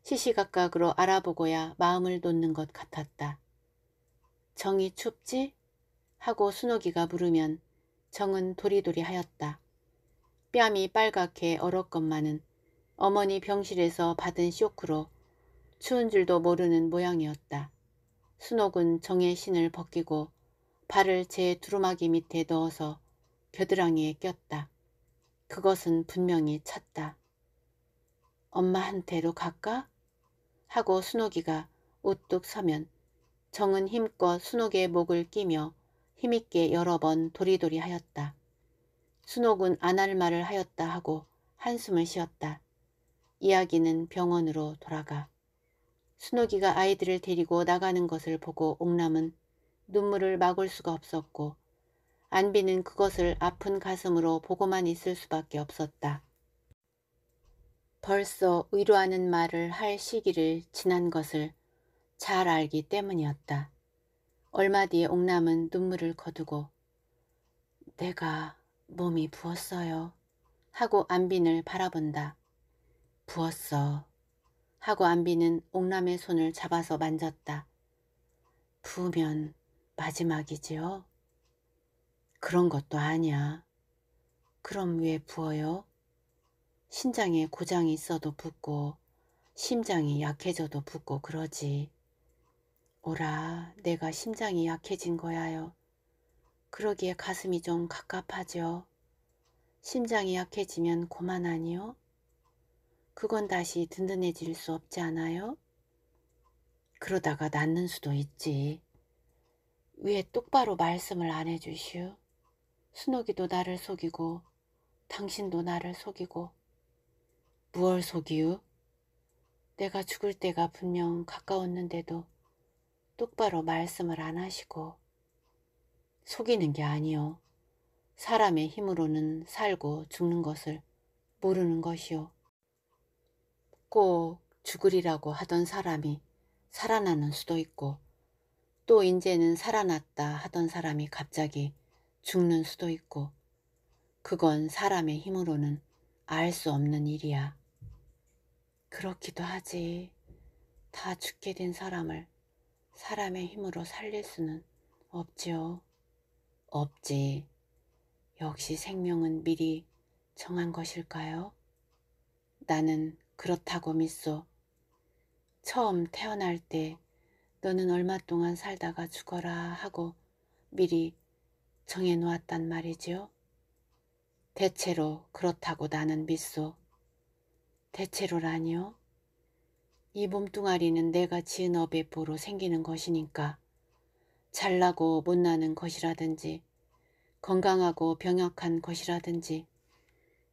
시시각각으로 알아보고야 마음을 놓는 것 같았다. 정이 춥지? 하고 순옥이가 물으면 정은 도리도리 하였다. 뺨이 빨갛게 얼었건만은 어머니 병실에서 받은 쇼크로 추운 줄도 모르는 모양이었다. 순옥은 정의 신을 벗기고 발을 제 두루마기 밑에 넣어서 겨드랑이에 꼈다. 그것은 분명히 찼다. 엄마한테로 갈까? 하고 순옥이가 우뚝 서면 정은 힘껏 순옥의 목을 끼며 힘있게 여러 번 도리도리 하였다. 순옥은 안 할 말을 하였다 하고 한숨을 쉬었다. 이야기는 병원으로 돌아가. 순옥이가 아이들을 데리고 나가는 것을 보고 옥남은 눈물을 막을 수가 없었고 안비는 그것을 아픈 가슴으로 보고만 있을 수밖에 없었다. 벌써 위로하는 말을 할 시기를 지난 것을 잘 알기 때문이었다. 얼마 뒤에 옥남은 눈물을 거두고 내가 몸이 부었어요. 하고 안빈을 바라본다. 부었어. 하고 안빈은 옥남의 손을 잡아서 만졌다. 부으면 마지막이지요? 그런 것도 아니야. 그럼 왜 부어요? 신장에 고장이 있어도 붓고 심장이 약해져도 붓고 그러지. 오라 내가 심장이 약해진 거야요. 그러기에 가슴이 좀 갑갑하죠. 심장이 약해지면 고만 아니요? 그건 다시 든든해질 수 없지 않아요? 그러다가 낫는 수도 있지. 위에 똑바로 말씀을 안 해주시오. 순옥이도 나를 속이고 당신도 나를 속이고 무얼 속이우? 내가 죽을 때가 분명 가까웠는데도 똑바로 말씀을 안 하시고 속이는 게 아니요. 사람의 힘으로는 살고 죽는 것을 모르는 것이요. 꼭 죽으리라고 하던 사람이 살아나는 수도 있고 또 이제는 살아났다 하던 사람이 갑자기 죽는 수도 있고 그건 사람의 힘으로는 알 수 없는 일이야. 그렇기도 하지. 다 죽게 된 사람을 사람의 힘으로 살릴 수는 없지요. 없지. 역시 생명은 미리 정한 것일까요? 나는 그렇다고 믿소. 처음 태어날 때 너는 얼마 동안 살다가 죽어라 하고 미리 정해 놓았단 말이지요. 대체로 그렇다고 나는 믿소. 대체로라니요? 이 몸뚱아리는 내가 지은 업의 보로 생기는 것이니까 잘나고 못나는 것이라든지 건강하고 병약한 것이라든지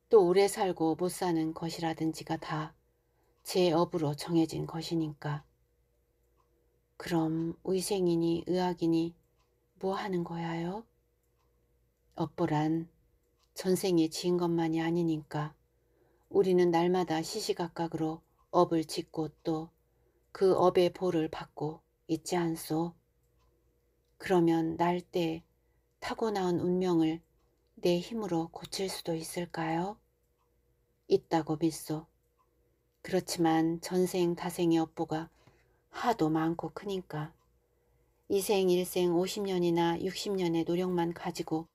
또 오래 살고 못 사는 것이라든지가 다 제 업으로 정해진 것이니까. 그럼 의생이니 의학이니 뭐 하는 거야요? 업보란 전생에 지은 것만이 아니니까 우리는 날마다 시시각각으로 업을 짓고 또 그 업의 보를 받고 있지 않소? 그러면 날 때 타고나온 운명을 내 힘으로 고칠 수도 있을까요? 있다고 믿소. 그렇지만 전생 타생의 업보가 하도 많고 크니까 이생 일생 50년이나 60년의 노력만 가지고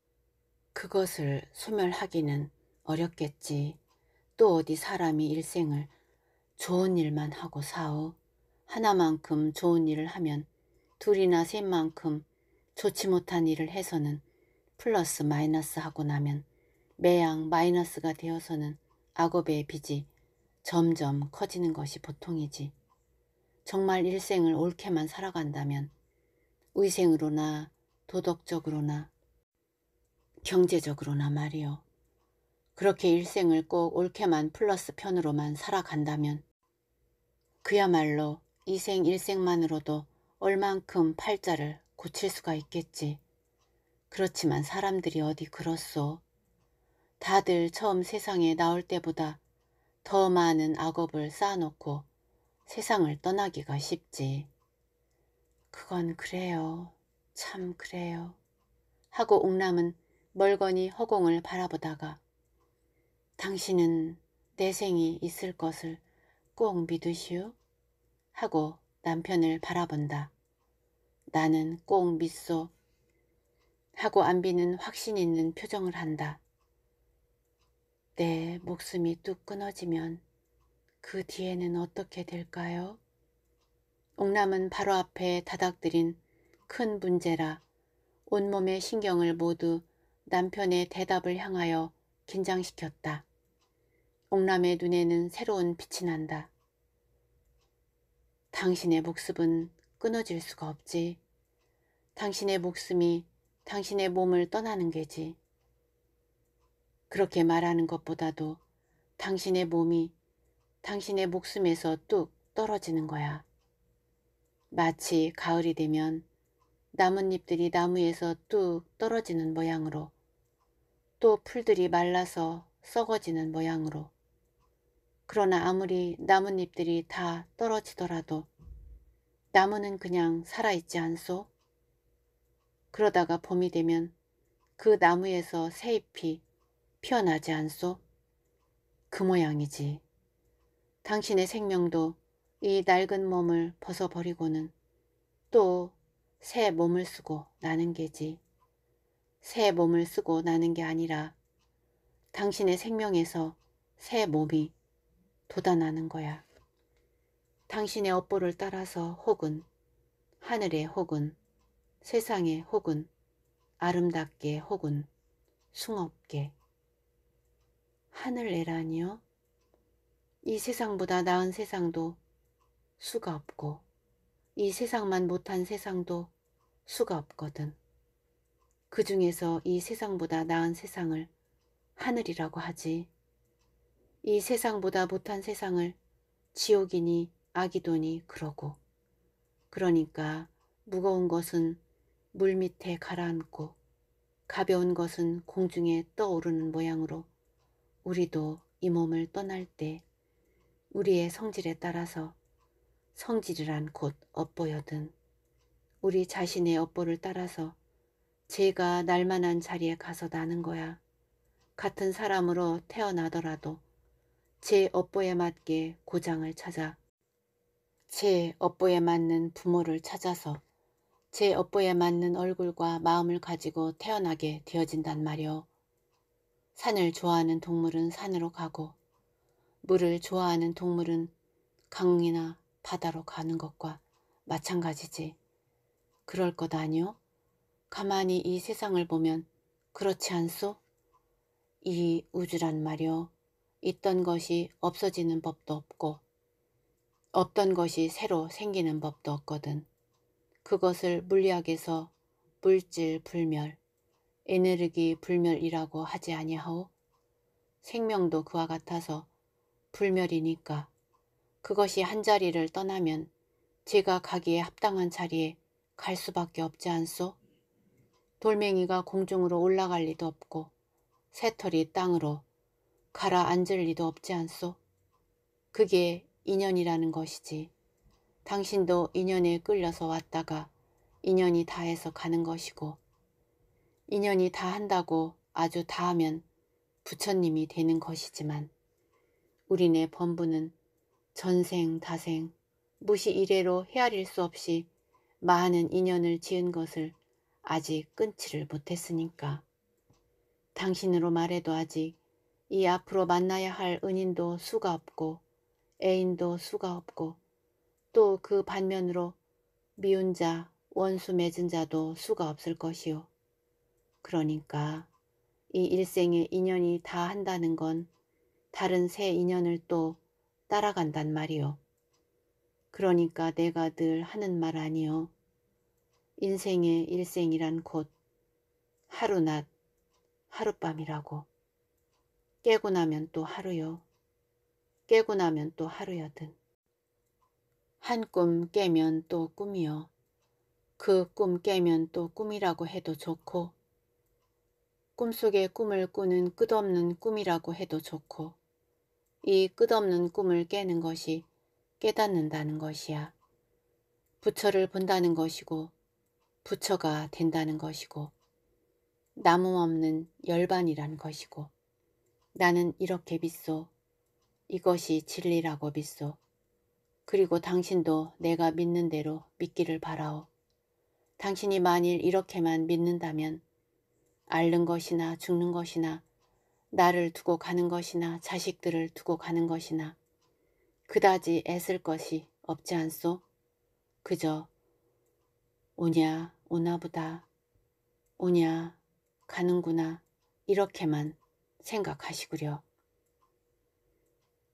그것을 소멸하기는 어렵겠지. 또 어디 사람이 일생을 좋은 일만 하고 사오. 하나만큼 좋은 일을 하면 둘이나 셋만큼 좋지 못한 일을 해서는 플러스 마이너스 하고 나면 매양 마이너스가 되어서는 악업의 빚이 점점 커지는 것이 보통이지. 정말 일생을 옳게만 살아간다면 위생으로나 도덕적으로나 경제적으로나 말이요. 그렇게 일생을 꼭 옳게만 플러스 편으로만 살아간다면 그야말로 이생 일생만으로도 얼만큼 팔자를 고칠 수가 있겠지. 그렇지만 사람들이 어디 그렇소. 다들 처음 세상에 나올 때보다 더 많은 악업을 쌓아놓고 세상을 떠나기가 쉽지. 그건 그래요. 참 그래요. 하고 옥남은 멀거니 허공을 바라보다가 당신은 내 생이 있을 것을 꼭 믿으시오? 하고 남편을 바라본다. 나는 꼭 믿소. 하고 안비는 확신 있는 표정을 한다. 내 목숨이 뚝 끊어지면 그 뒤에는 어떻게 될까요? 옥남은 바로 앞에 다닥들인 큰 문제라 온몸의 신경을 모두 남편의 대답을 향하여 긴장시켰다. 옥남의 눈에는 새로운 빛이 난다. 당신의 목숨은 끊어질 수가 없지. 당신의 목숨이 당신의 몸을 떠나는 게지. 그렇게 말하는 것보다도 당신의 몸이 당신의 목숨에서 뚝 떨어지는 거야. 마치 가을이 되면 나뭇잎들이 나무에서 뚝 떨어지는 모양으로 또 풀들이 말라서 썩어지는 모양으로 그러나 아무리 나뭇잎들이 다 떨어지더라도 나무는 그냥 살아있지 않소? 그러다가 봄이 되면 그 나무에서 새 잎이 피어나지 않소? 그 모양이지. 당신의 생명도 이 낡은 몸을 벗어버리고는 또 새 몸을 쓰고 나는 게지. 새 몸을 쓰고 나는 게 아니라 당신의 생명에서 새 몸이 돋아나는 거야. 당신의 업보를 따라서 혹은 하늘에 혹은 세상에 혹은 아름답게 혹은 숭없게 하늘에라니요. 이 세상보다 나은 세상도 수가 없고 이 세상만 못한 세상도 수가 없거든. 그 중에서 이 세상보다 나은 세상을 하늘이라고 하지. 이 세상보다 못한 세상을 지옥이니 아기도니 그러고. 그러니까 무거운 것은 물밑에 가라앉고 가벼운 것은 공중에 떠오르는 모양으로 우리도 이 몸을 떠날 때 우리의 성질에 따라서 성질이란 곧 업보여든 우리 자신의 업보를 따라서 제가 날만한 자리에 가서 나는 거야. 같은 사람으로 태어나더라도 제 업보에 맞게 고장을 찾아 제 업보에 맞는 부모를 찾아서 제 업보에 맞는 얼굴과 마음을 가지고 태어나게 되어진단 말이오. 산을 좋아하는 동물은 산으로 가고 물을 좋아하는 동물은 강이나 바다로 가는 것과 마찬가지지. 그럴 것 아니오? 가만히 이 세상을 보면 그렇지 않소? 이 우주란 말이오. 있던 것이 없어지는 법도 없고 없던 것이 새로 생기는 법도 없거든. 그것을 물리학에서 물질 불멸, 에네르기 불멸이라고 하지 아니하오. 생명도 그와 같아서 불멸이니까 그것이 한 자리를 떠나면 제가 가기에 합당한 자리에 갈 수밖에 없지 않소? 돌멩이가 공중으로 올라갈 리도 없고 새털이 땅으로 가라앉을 리도 없지 않소? 그게 인연이라는 것이지. 당신도 인연에 끌려서 왔다가 인연이 다해서 가는 것이고 인연이 다 한다고 아주 다하면 부처님이 되는 것이지만 우리네 범부는 전생 다생 무시 이래로 헤아릴 수 없이 많은 인연을 지은 것을 아직 끊지를 못했으니까 당신으로 말해도 아직 이 앞으로 만나야 할 은인도 수가 없고 애인도 수가 없고 또그 반면으로 미운 자, 원수 맺은 자도 수가 없을 것이요. 그러니까 이 일생의 인연이 다 한다는 건 다른 새 인연을 또 따라간단 말이요. 그러니까 내가 늘 하는 말 아니요. 인생의 일생이란 곧 하루낮, 하룻밤이라고. 깨고 나면 또 하루요. 깨고 나면 또 하루여든. 한꿈 깨면 또 꿈이요. 그 꿈 깨면 또 꿈이라고 해도 좋고 꿈속에 꿈을 꾸는 끝없는 꿈이라고 해도 좋고 이 끝없는 꿈을 깨는 것이 깨닫는다는 것이야. 부처를 본다는 것이고 부처가 된다는 것이고 남음없는 열반이란 것이고 나는 이렇게 믿소. 이것이 진리라고 믿소. 그리고 당신도 내가 믿는 대로 믿기를 바라오. 당신이 만일 이렇게만 믿는다면 앓는 것이나 죽는 것이나 나를 두고 가는 것이나 자식들을 두고 가는 것이나 그다지 애쓸 것이 없지 않소? 그저 오냐 오나보다 오냐 가는구나 이렇게만 생각하시구려.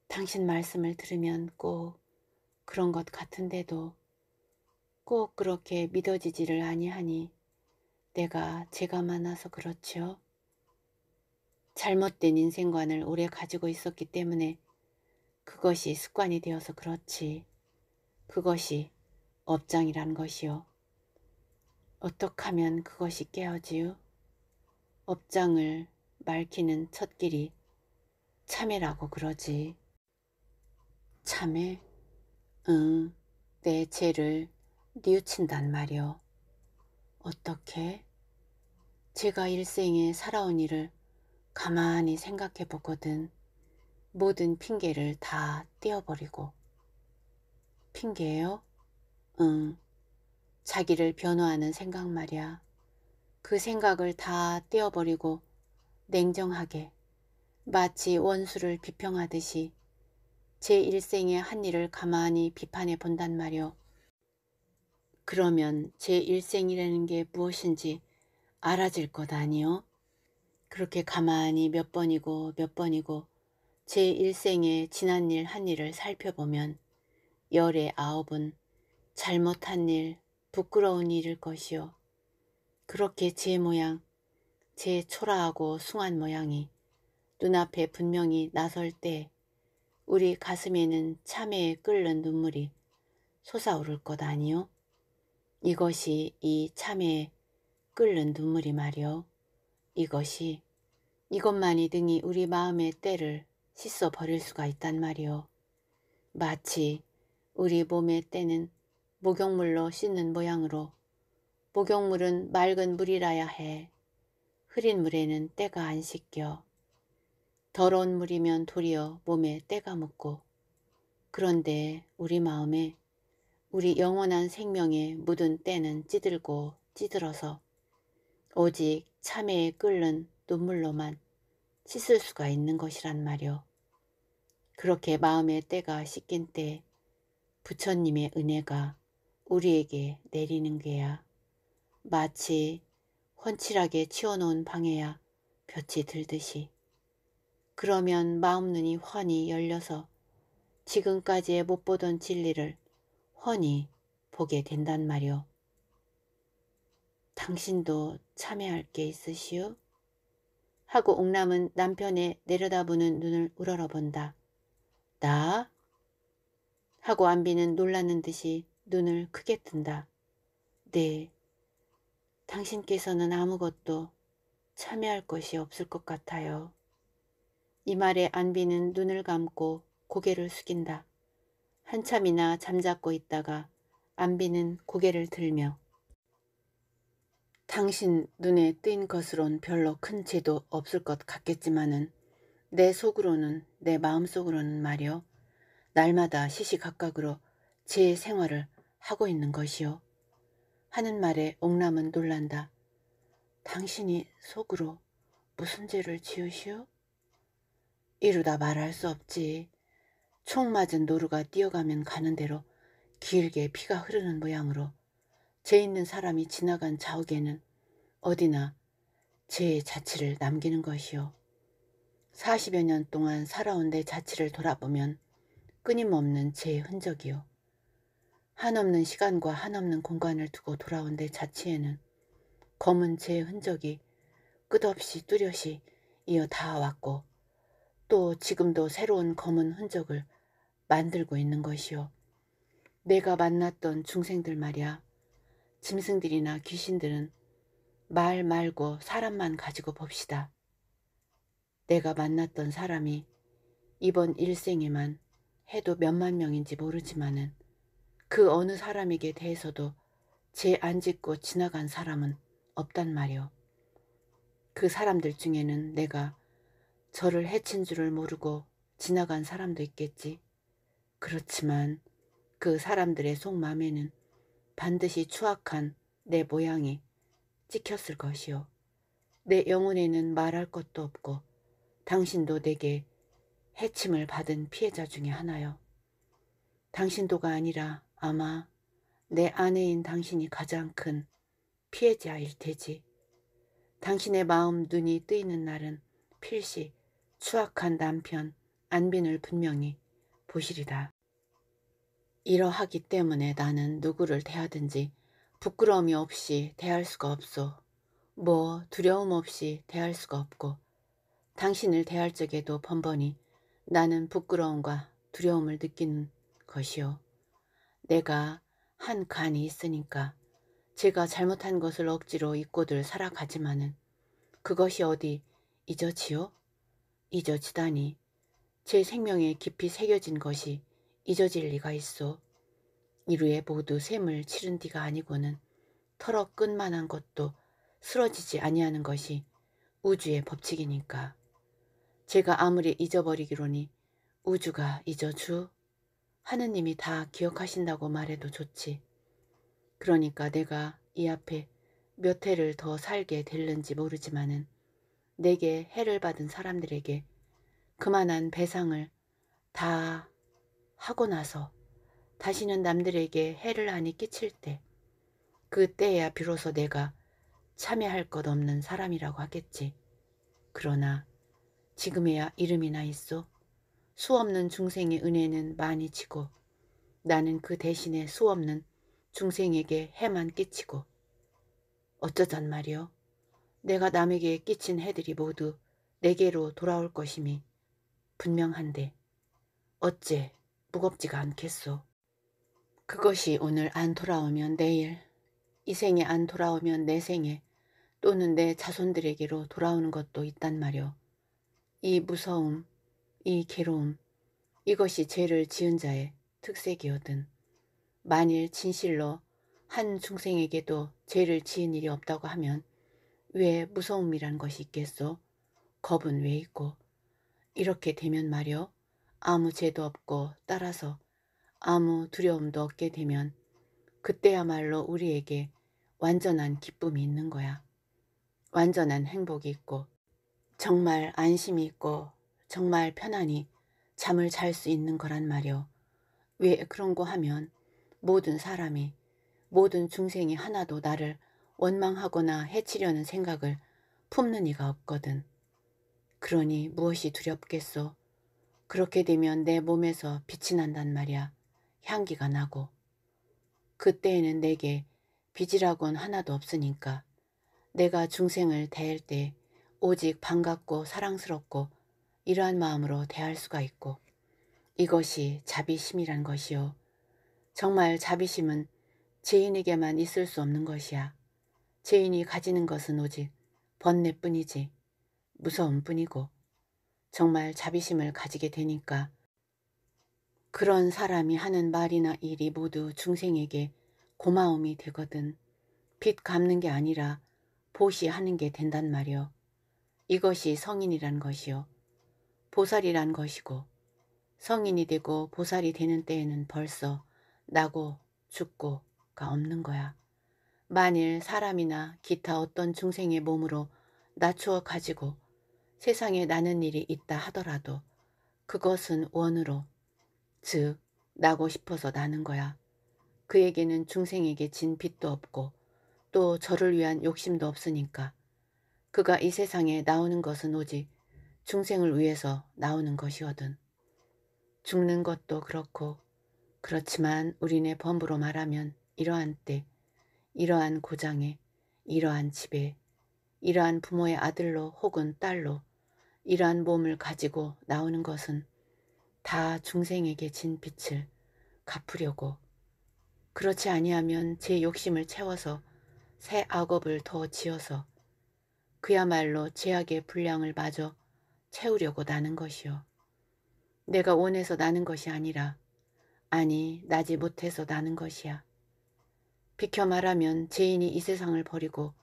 당신 말씀을 들으면 꼭 그런 것 같은데도 꼭 그렇게 믿어지지를 아니하니 내가 죄가 많아서 그렇지요. 잘못된 인생관을 오래 가지고 있었기 때문에 그것이 습관이 되어서 그렇지. 그것이 업장이란 것이요. 어떡 하면 그것이 깨어지요? 업장을 맑히는 첫 길이 참회라고 그러지. 참회? 응, 내 죄를 뉘우친단 말이오. 어떻게? 제가 일생에 살아온 일을 가만히 생각해 보거든 모든 핑계를 다 떼어버리고. 핑계요? 응, 자기를 변호하는 생각 말이야. 그 생각을 다 떼어버리고 냉정하게 마치 원수를 비평하듯이 제 일생의 한 일을 가만히 비판해 본단 말이오. 그러면 제 일생이라는 게 무엇인지 알아질 것 아니요? 그렇게 가만히 몇 번이고 몇 번이고 제 일생의 지난 일 한 일을 살펴보면 열의 아홉은 잘못한 일, 부끄러운 일일 것이오 그렇게 제 모양, 제 초라하고 숭한 모양이 눈앞에 분명히 나설 때 우리 가슴에는 참에 끓는 눈물이 솟아오를 것 아니요? 이것이 이 참에 끓는 눈물이 말이요. 이것이 이것만이 등이 우리 마음의 때를 씻어 버릴 수가 있단 말이오 마치 우리 몸의 때는 목욕물로 씻는 모양으로 목욕물은 맑은 물이라야 해. 흐린 물에는 때가 안 씻겨 더러운 물이면 도리어 몸에 때가 묻고 그런데 우리 마음에 우리 영원한 생명에 묻은 때는 찌들고 찌들어서 오직 참회에 끓는 눈물로만 씻을 수가 있는 것이란 말이오. 그렇게 마음의 때가 씻긴 때 부처님의 은혜가 우리에게 내리는 게야. 마치 헌칠하게 치워놓은 방에야 볕이 들듯이. 그러면 마음눈이 훤히 열려서 지금까지의 못 보던 진리를 훤히 보게 된단 말이오. 당신도 참여할 게 있으시오? 하고 옥남은 남편의 내려다보는 눈을 우러러본다. 나? 하고 안비는 놀라는 듯이 눈을 크게 뜬다. 네, 당신께서는 아무것도 참여할 것이 없을 것 같아요. 이 말에 안비는 눈을 감고 고개를 숙인다. 한참이나 잠자고 있다가 안비는 고개를 들며 당신 눈에 띈 것으론 별로 큰 죄도 없을 것 같겠지만은 내 속으로는 내 마음속으로는 말여 날마다 시시각각으로 제 생활을 하고 있는 것이요 하는 말에 옥남은 놀란다. 당신이 속으로 무슨 죄를 지으시오? 이루다 말할 수 없지. 총 맞은 노루가 뛰어가면 가는 대로 길게 피가 흐르는 모양으로 죄 있는 사람이 지나간 좌우에는 어디나 죄의 자취를 남기는 것이요. 40여 년 동안 살아온 내 자취를 돌아보면 끊임없는 죄의 흔적이요. 한없는 시간과 한없는 공간을 두고 돌아온 내 자취에는 검은 죄의 흔적이 끝없이 뚜렷이 이어 닿아왔고 또 지금도 새로운 검은 흔적을 만들고 있는 것이요. 내가 만났던 중생들 말이야. 짐승들이나 귀신들은 말 말고 사람만 가지고 봅시다. 내가 만났던 사람이 이번 일생에만 해도 몇 만 명인지 모르지만은 그 어느 사람에게 대해서도 제 안 짓고 지나간 사람은 없단 말이오. 그 사람들 중에는 내가 저를 해친 줄을 모르고 지나간 사람도 있겠지. 그렇지만 그 사람들의 속마음에는 반드시 추악한 내 모양이 찍혔을 것이오내 영혼에는 말할 것도 없고 당신도 내게 해침을 받은 피해자 중에 하나요. 당신도가 아니라 아마 내 아내인 당신이 가장 큰 피해자일 테지. 당신의 마음 눈이 뜨이는 날은 필시 추악한 남편 안빈을 분명히 보시리다. 이러하기 때문에 나는 누구를 대하든지 부끄러움이 없이 대할 수가 없소. 뭐 두려움 없이 대할 수가 없고 당신을 대할 적에도 번번이 나는 부끄러움과 두려움을 느끼는 것이요. 내가 한 간이 있으니까 제가 잘못한 것을 억지로 잊고들 살아가지만은 그것이 어디 잊었지요 잊어지다니 제 생명에 깊이 새겨진 것이 잊어질 리가 있어. 이루에 모두 샘을 치른 뒤가 아니고는 털어 끈만한 것도 쓰러지지 아니하는 것이 우주의 법칙이니까. 제가 아무리 잊어버리기로니 우주가 잊어주 하느님이 다 기억하신다고 말해도 좋지. 그러니까 내가 이 앞에 몇 해를 더 살게 될는지 모르지만은 내게 해를 받은 사람들에게 그만한 배상을 다 하고 나서 다시는 남들에게 해를 하니 끼칠 때 그때야 비로소 내가 참여할 것 없는 사람이라고 하겠지. 그러나 지금에야 이름이나 있어 수없는 중생의 은혜는 많이 지고 나는 그 대신에 수없는 중생에게 해만 끼치고 어쩌단 말이오. 내가 남에게 끼친 해들이 모두 내게로 돌아올 것임이 분명한데 어째 무겁지가 않겠소. 그것이 오늘 안 돌아오면 내일, 이 생에 안 돌아오면 내 생에 또는 내 자손들에게로 돌아오는 것도 있단 말이오. 이 무서움, 이 괴로움, 이것이 죄를 지은 자의 특색이었든 만일 진실로 한 중생에게도 죄를 지은 일이 없다고 하면 왜 무서움이란 것이 있겠소? 겁은 왜 있고? 이렇게 되면 말여 아무 죄도 없고 따라서 아무 두려움도 없게 되면 그때야말로 우리에게 완전한 기쁨이 있는 거야. 완전한 행복이 있고 정말 안심이 있고 정말 편안히 잠을 잘 수 있는 거란 말이왜 그런 거 하면 모든 사람이 모든 중생이 하나도 나를 원망하거나 해치려는 생각을 품는 이가 없거든. 그러니 무엇이 두렵겠소? 그렇게 되면 내 몸에서 빛이 난단 말이야. 향기가 나고. 그때에는 내게 빚이라곤 하나도 없으니까. 내가 중생을 대할 때 오직 반갑고 사랑스럽고 이러한 마음으로 대할 수가 있고 이것이 자비심이란 것이요. 정말 자비심은 죄인에게만 있을 수 없는 것이야. 죄인이 가지는 것은 오직 번뇌뿐이지 무서움뿐이고 정말 자비심을 가지게 되니까 그런 사람이 하는 말이나 일이 모두 중생에게 고마움이 되거든 빚 갚는 게 아니라 보시하는 게 된단 말이오. 이것이 성인이란 것이오 보살이란 것이고 성인이 되고 보살이 되는 때에는 벌써 나고 죽고가 없는 거야. 만일 사람이나 기타 어떤 중생의 몸으로 낮추어 가지고 세상에 나는 일이 있다 하더라도 그것은 원으로 즉 나고 싶어서 나는 거야. 그에게는 중생에게 진 빚도 없고 또 저를 위한 욕심도 없으니까 그가 이 세상에 나오는 것은 오직 중생을 위해서 나오는 것이거든. 죽는 것도 그렇고 그렇지만 우리네 범부로 말하면 이러한 때 이러한 고장에, 이러한 집에, 이러한 부모의 아들로 혹은 딸로 이러한 몸을 가지고 나오는 것은 다 중생에게 진 빛을 갚으려고 그렇지 아니하면 제 욕심을 채워서 새 악업을 더 지어서 그야말로 제약의 분량을 마저 채우려고 나는 것이요. 내가 원해서 나는 것이 아니라 아니 나지 못해서 나는 것이야. 비켜 말하면 제인이이 세상을 버리고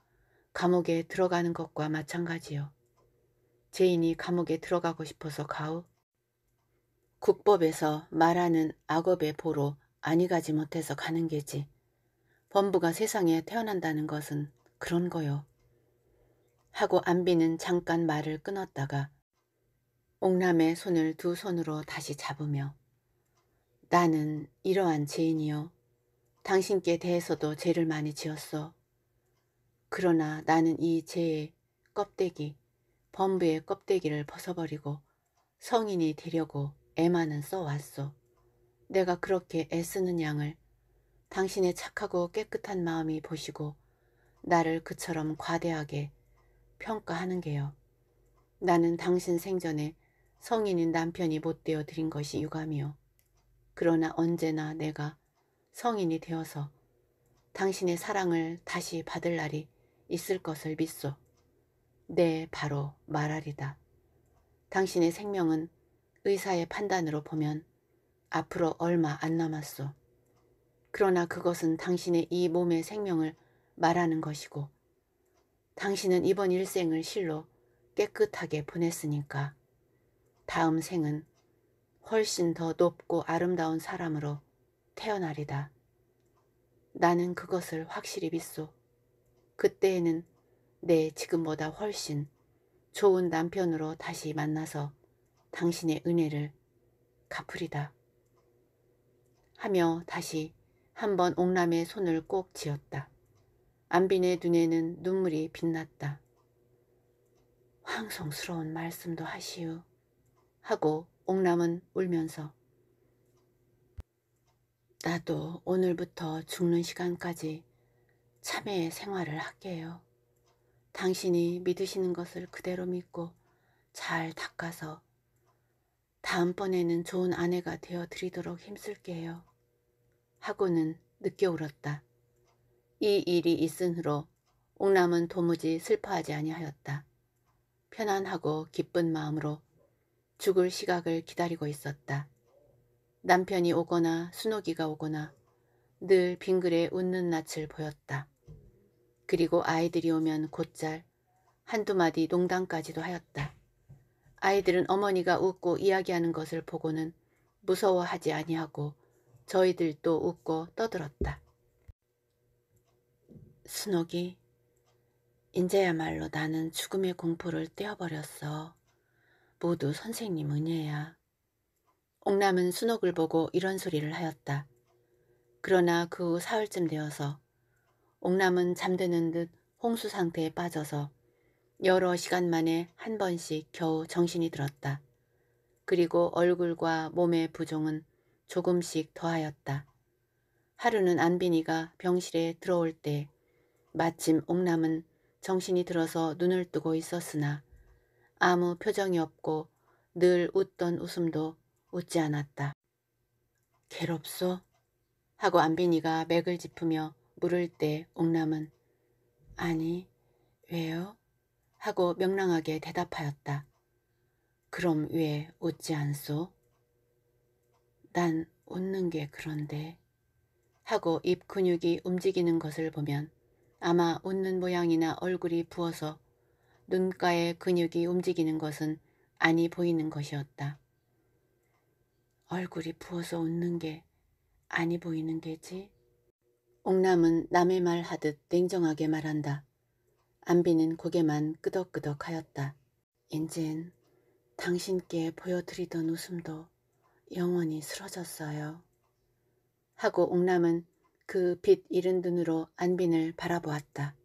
감옥에 들어가는 것과 마찬가지요. 제인이 감옥에 들어가고 싶어서 가오 국법에서 말하는 악업의 보로 아니 가지 못해서 가는 게지. 범부가 세상에 태어난다는 것은 그런 거요. 하고 안비는 잠깐 말을 끊었다가 옥남의 손을 두 손으로 다시 잡으며 나는 이러한 제인이요 당신께 대해서도 죄를 많이 지었소. 그러나 나는 이 죄의 껍데기, 범부의 껍데기를 벗어버리고 성인이 되려고 애만은 써왔소. 내가 그렇게 애쓰는 양을 당신의 착하고 깨끗한 마음이 보시고 나를 그처럼 과대하게 평가하는 게요. 나는 당신 생전에 성인인 남편이 못되어 드린 것이 유감이요. 그러나 언제나 내가 성인이 되어서 당신의 사랑을 다시 받을 날이 있을 것을 믿소. 네, 바로 말하리다. 당신의 생명은 의사의 판단으로 보면 앞으로 얼마 안 남았소. 그러나 그것은 당신의 이 몸의 생명을 말하는 것이고 당신은 이번 일생을 실로 깨끗하게 보냈으니까 다음 생은 훨씬 더 높고 아름다운 사람으로 태어나리다. 나는 그것을 확실히 믿소. 그때에는 내 지금보다 훨씬 좋은 남편으로 다시 만나서 당신의 은혜를 갚으리다. 하며 다시 한번 옥남의 손을 꼭 쥐었다. 안빈의 눈에는 눈물이 빛났다. 황송스러운 말씀도 하시오. 하고 옥남은 울면서 나도 오늘부터 죽는 시간까지 참회의 생활을 할게요. 당신이 믿으시는 것을 그대로 믿고 잘 닦아서 다음번에는 좋은 아내가 되어 드리도록 힘쓸게요. 하고는 늦게 울었다. 이 일이 있은 후로 옥남은 도무지 슬퍼하지 아니하였다. 편안하고 기쁜 마음으로 죽을 시각을 기다리고 있었다. 남편이 오거나 순옥이가 오거나 늘 빙그레 웃는 낯을 보였다. 그리고 아이들이 오면 곧잘 한두 마디 농담까지도 하였다. 아이들은 어머니가 웃고 이야기하는 것을 보고는 무서워하지 아니하고 저희들도 웃고 떠들었다. 순옥이 인제야말로 나는 죽음의 공포를 떼어버렸어. 모두 선생님 은혜야. 옥남은 순옥을 보고 이런 소리를 하였다. 그러나 그 후 사흘쯤 되어서 옥남은 잠드는 듯 홍수 상태에 빠져서 여러 시간 만에 한 번씩 겨우 정신이 들었다. 그리고 얼굴과 몸의 부종은 조금씩 더하였다. 하루는 안빈이가 병실에 들어올 때 마침 옥남은 정신이 들어서 눈을 뜨고 있었으나 아무 표정이 없고 늘 웃던 웃음도 웃지 않았다. 괴롭소? 하고 안빈이가 맥을 짚으며 물을 때 옥남은 아니 왜요? 하고 명랑하게 대답하였다. 그럼 왜 웃지 않소? 난 웃는 게 그런데 하고 입 근육이 움직이는 것을 보면 아마 웃는 모양이나 얼굴이 부어서 눈가에 근육이 움직이는 것은 아니 보이는 것이었다. 얼굴이 부어서 웃는 게 아니 보이는 게지. 옥남은 남의 말 하듯 냉정하게 말한다. 안비는 고개만 끄덕끄덕 하였다. 인젠 당신께 보여드리던 웃음도 영원히 쓰러졌어요. 하고 옥남은 그 빛 잃은 눈으로 안빈을 바라보았다.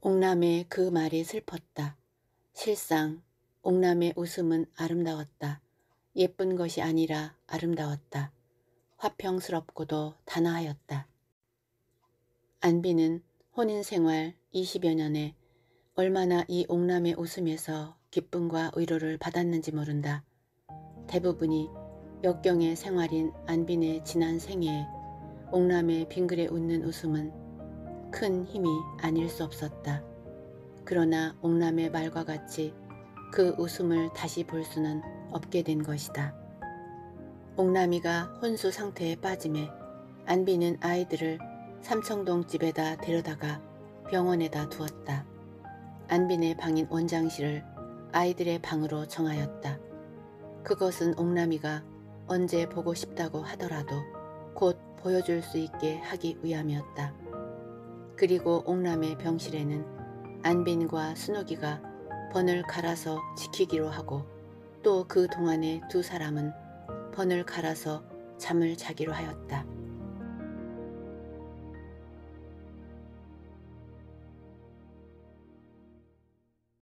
옥남의 그 말이 슬펐다. 실상 옥남의 웃음은 아름다웠다. 예쁜 것이 아니라 아름다웠다. 화평스럽고도 단아하였다. 안비는 혼인생활 20여 년에 얼마나 이 옥남의 웃음에서 기쁨과 위로를 받았는지 모른다. 대부분이 역경의 생활인 안빈의 지난 생애에 옥남의 빙그레 웃는 웃음은 큰 힘이 아닐 수 없었다. 그러나 옥남의 말과 같이 그 웃음을 다시 볼 수는 없게 된 것이다. 옥남이가 혼수 상태에 빠짐에 안비는 아이들을 삼청동 집에다 데려다가 병원에다 두었다. 안빈의 방인 원장실을 아이들의 방으로 정하였다. 그것은 옥남이가 언제 보고 싶다고 하더라도 곧 보여줄 수 있게 하기 위함이었다. 그리고 옥남의 병실에는 안빈과 순옥이가 번을 갈아서 지키기로 하고 또 그 동안에 두 사람은 번을 갈아서 잠을 자기로 하였다.